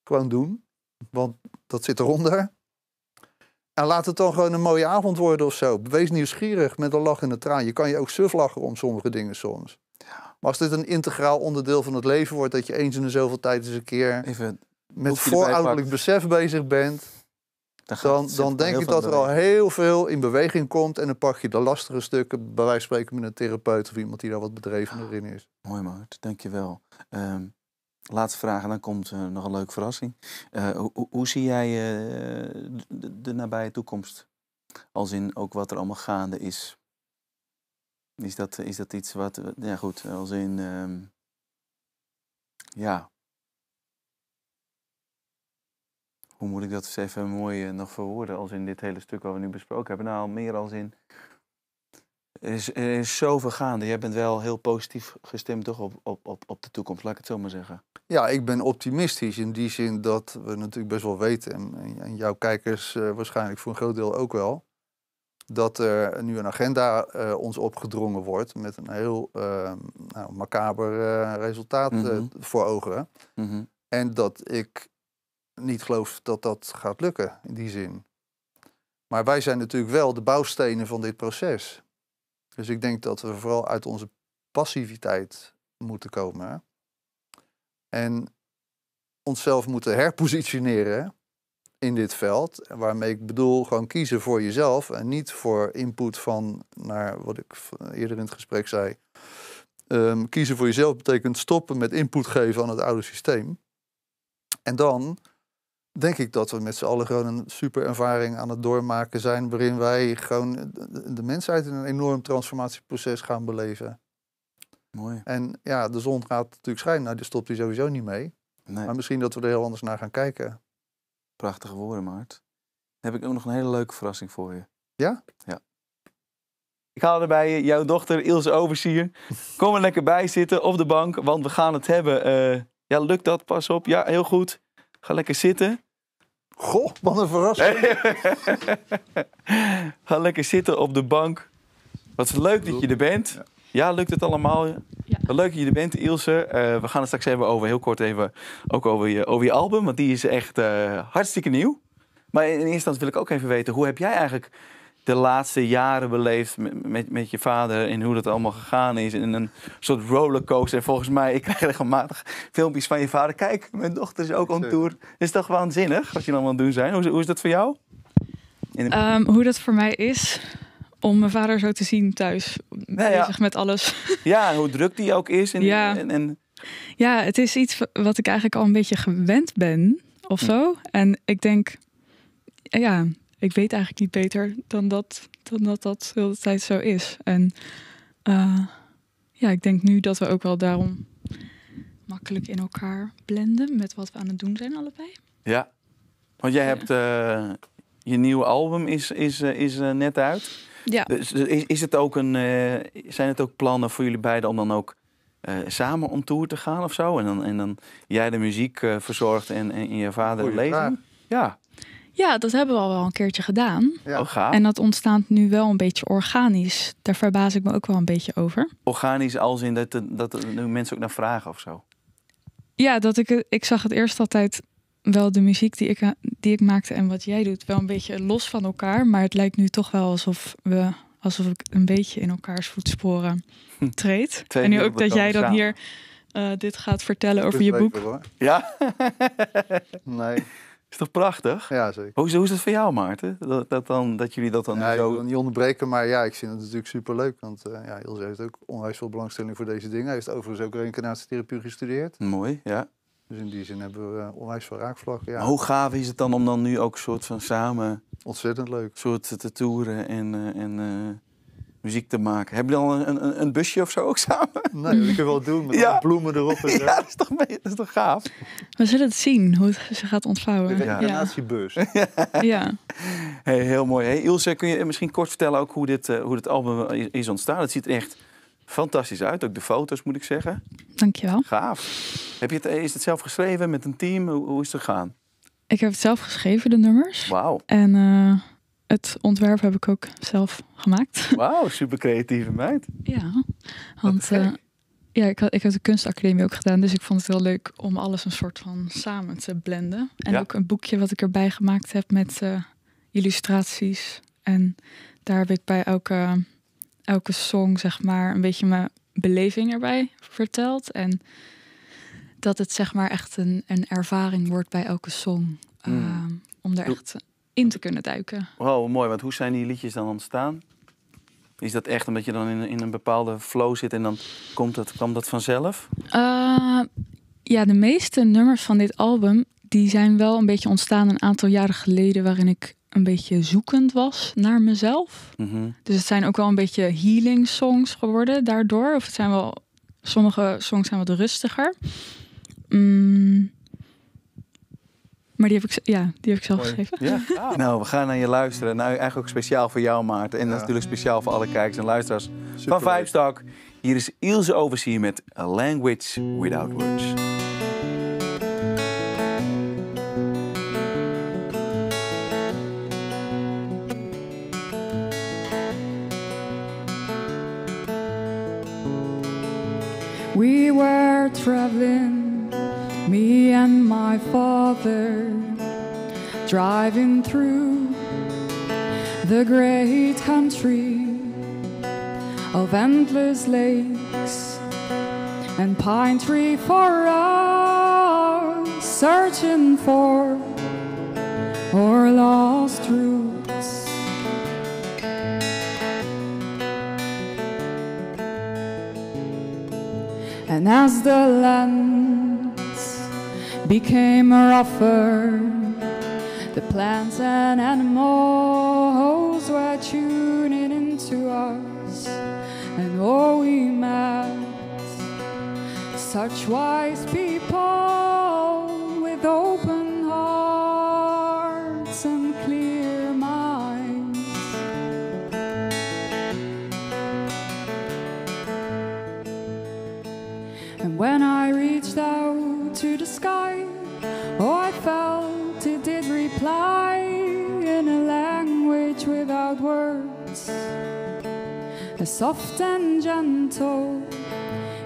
Gewoon doen, want dat zit eronder. En laat het dan gewoon een mooie avond worden of zo. Wees nieuwsgierig met een lach in de traan. Je kan je ook suf lachen om sommige dingen soms. Maar als dit een integraal onderdeel van het leven wordt, dat je eens in de zoveel tijd eens een keer Even met voorouderlijk besef bezig bent dan, dan denk ik dat er al heel veel in beweging komt. En dan pak je de lastige stukken, bij wijze van spreken met een therapeut of iemand die daar wat bedrevener ah. in is. Mooi Maart, dankjewel. Um, ehm, laatste vraag en dan komt eh, nog een leuke verrassing. Eh, hoe, zie jij eh, de, de, nabije toekomst? Als in ook wat er allemaal gaande is. Is dat, is dat iets wat, ja goed, als in, ehm, ja, hoe moet ik dat eens even mooi eh, nog verwoorden als in dit hele stuk wat we nu besproken hebben? Nou, meer als in. Er is, is zoveel gaande. Jij bent wel heel positief gestemd toch op, op, op, de toekomst, laat ik het zo maar zeggen. Ja, ik ben optimistisch in die zin dat we natuurlijk best wel weten, en, en jouw kijkers eh, waarschijnlijk voor een groot deel ook wel, dat er nu een agenda eh, ons opgedrongen wordt met een heel uh, nou, macaber resultaat mhm. voor ogen. Mhm. En dat ik niet geloof dat dat gaat lukken in die zin. Maar wij zijn natuurlijk wel de bouwstenen van dit proces. Dus ik denk dat we vooral uit onze passiviteit moeten komen. En onszelf moeten herpositioneren in dit veld. Waarmee ik bedoel gewoon kiezen voor jezelf en niet voor input van, naar wat ik eerder in het gesprek zei. Ehm, kiezen voor jezelf betekent stoppen met input geven aan het oude systeem. En dan denk ik dat we met z'n allen gewoon een super ervaring aan het doormaken zijn. waarin wij gewoon de mensheid in een enorm transformatieproces gaan beleven. Mooi. En ja, de zon gaat natuurlijk schijnen. Nou, die stopt hij sowieso niet mee. Nee. Maar misschien dat we er heel anders naar gaan kijken. Prachtige woorden, Maart. heb ik ook nog een hele leuke verrassing voor je. Ja? Ja. Ik haal erbij jouw dochter Ilse Oversier. Kom er lekker bij zitten op de bank, want we gaan het hebben. Eh, ja, lukt dat? Pas op. Ja, heel goed. Ga lekker zitten. Goh, wat een verrassing. Ga lekker zitten op de bank. Wat leuk dat je er bent. Ja, lukt het allemaal? Ja. Wat leuk dat je er bent, Ilse. Eh, we gaan het straks hebben over, heel kort even, ook over je, over je album. Want die is echt eh, hartstikke nieuw. Maar in eerste instantie wil ik ook even weten, hoe heb jij eigenlijk de laatste jaren beleefd met, met, je vader en hoe dat allemaal gegaan is. in een soort rollercoaster. En volgens mij, ik krijg regelmatig filmpjes van je vader. Kijk, mijn dochter is ook on tour. Is toch waanzinnig wat je allemaal aan het doen zijn? Hoe, hoe is dat voor jou? Ehm, hoe dat voor mij is om mijn vader zo te zien thuis. ja. Bezig met alles. Ja, hoe druk die ook is. ja. en... ja, het is iets wat ik eigenlijk al een beetje gewend ben of hm. zo. En ik denk, ja, ik weet eigenlijk niet beter dan dat dan dat, dat heel de tijd zo is. En eh, ja, ik denk nu dat we ook wel daarom makkelijk in elkaar blenden met wat we aan het doen zijn allebei. Ja, want jij hebt eh, je nieuwe album is, is, eh, is net uit. Ja. Dus is, is het ook een, zijn het ook plannen voor jullie beiden om dan ook samen om tour te gaan of zo? En dan, en dan jij de muziek verzorgt en, en, je vader lezen? Ja. Ja, dat hebben we al wel een keertje gedaan. Ja. Oh, en dat ontstaat nu wel een beetje organisch. Daar verbaas ik me ook wel een beetje over. Organisch als in dat, dat, nu mensen ook naar vragen of zo? Ja, dat ik, ik zag het eerst altijd wel de muziek die ik, die ik maakte en wat jij doet wel een beetje los van elkaar. Maar het lijkt nu toch wel alsof we alsof ik een beetje in elkaars voetsporen hm. treed. en nu ook dat jij dan hier eh, dit gaat vertellen over je boek. ja? nee. Is toch prachtig? Ja, zeker. Hoe, hoe is het voor jou, Maarten? Dat, dat, dan, dat jullie dat dan ja, zo... niet onderbreken, maar ja, ik vind het natuurlijk superleuk. Want eh, ja, Ilse heeft ook onwijs veel belangstelling voor deze dingen. Hij heeft overigens ook reïncarnatietherapie gestudeerd. Mooi, ja. Dus in die zin hebben we eh, onwijs veel raakvlakken. Ja. hoe gaaf is het dan om dan nu ook soort van samen... Ontzettend leuk. ...soort te toeren en... Eh, en muziek te maken. Heb je dan een, een, een, busje of zo ook samen? Nee, dat kun je wel doen met bloemen erop. En Ja, dat is, toch, is toch gaaf? We zullen het zien hoe het ze gaat ontvouwen. De generatiebeurs. Ja. ja. Hey, heel mooi. Hey, Ilse, kun je misschien kort vertellen ook hoe dit, eh, hoe dit album is ontstaan? Het ziet er echt fantastisch uit. Ook de foto's, moet ik zeggen. Dankjewel. Gaaf. Heb je het, eh, is het zelf geschreven met een team? Hoe, hoe is het gegaan? Ik heb het zelf geschreven, de nummers. Wauw. En... Eh, het ontwerp heb ik ook zelf gemaakt. Wauw, super creatieve meid. Ja, want eh, ja, ik, had, ik had de kunstacademie ook gedaan, dus ik vond het heel leuk om alles een soort van samen te blenden. En ook een boekje wat ik erbij gemaakt heb met eh, illustraties. En daar heb ik bij elke, elke song, zeg maar, een beetje mijn beleving erbij verteld. En dat het zeg maar echt een, een ervaring wordt bij elke song. Hmm. Ehm, om er echt in te kunnen duiken. Wow, mooi. Want hoe zijn die liedjes dan ontstaan? Is dat echt omdat je dan in, een bepaalde flow zit en dan komt dat, kwam dat vanzelf? Eh, ja, de meeste nummers van dit album die zijn wel een beetje ontstaan een aantal jaren geleden waarin ik een beetje zoekend was naar mezelf. Mhm. Dus het zijn ook wel een beetje healing songs geworden daardoor. Of het zijn wel, sommige songs zijn wat rustiger. Mm, maar die heb ik, ja, die heb ik zelf gegeven. geschreven. Ah. Nou, we gaan naar je luisteren. Nou, eigenlijk ook speciaal voor jou, Maarten. En natuurlijk speciaal voor alle kijkers en luisteraars van Vijfstak. Hier is Ilse overzien met A Language Without Words. We were traveling me and my father driving through the great country of endless lakes and pine tree forests, searching for our lost roots. And as the land became rougher. The plants and animals were tuning into us, and all we met such wise people with open hearts and clear minds. And when I reply in a language without words. As soft and gentle,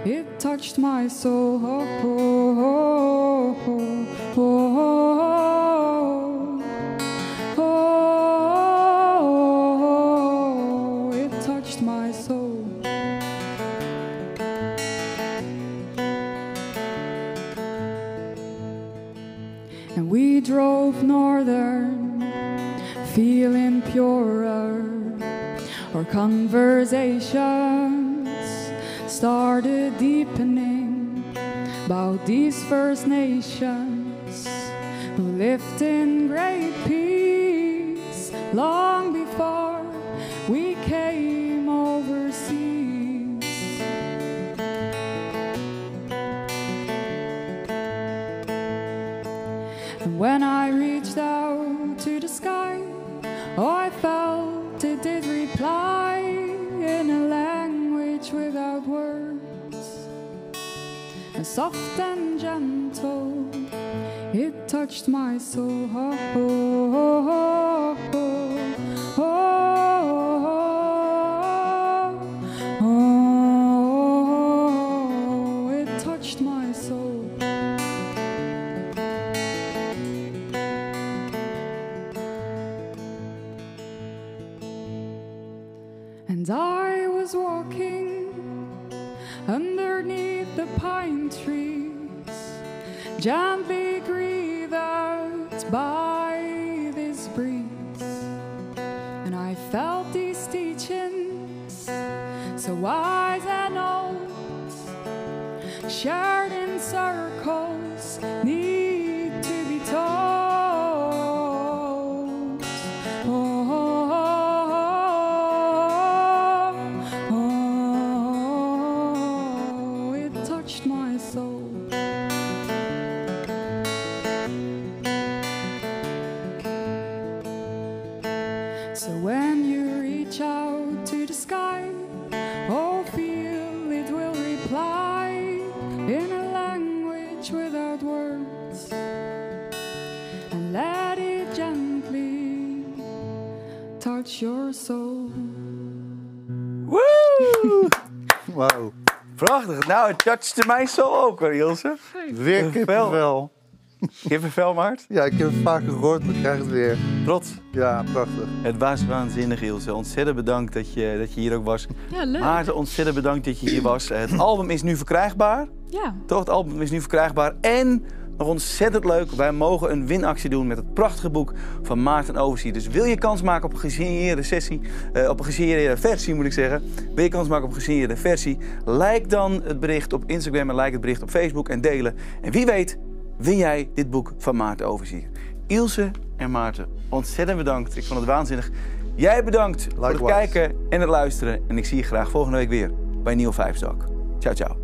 it touched my soul. Oh, oh, oh, drove northern, feeling purer. Our conversations started deepening about these First Nations who lived in great peace long before we came. When I reached out to the sky, I felt it did reply in a language without words. And soft and gentle, it touched my soul. de mij zo ook hoor, Ilse. Weer kippenvel. Kippenvel, Maart? Ja, ik heb het vaker gehoord, maar ik krijg het weer. Trots. Ja, prachtig. Het was waanzinnig, Ilse. Ontzettend bedankt dat je, dat je hier ook was. Ja, leuk. Maarten, ontzettend bedankt dat je hier was. Het album is nu verkrijgbaar. Ja. Toch, het album is nu verkrijgbaar. En nog ontzettend leuk. Wij mogen een winactie doen met het prachtige boek van Maarten Overzie. Dus wil je kans maken op een gesigneerde sessie, eh, op een gesigneerde versie moet ik zeggen. Wil je kans maken op een gesigneerde versie? Like dan het bericht op Instagram en like het bericht op Facebook en delen. En wie weet win jij dit boek van Maarten Overzier. Ilse en Maarten, ontzettend bedankt. Ik vond het waanzinnig. Jij bedankt voor het kijken en het luisteren. En ik zie je graag volgende week weer bij Nieuw Vijfstok. Ciao, ciao.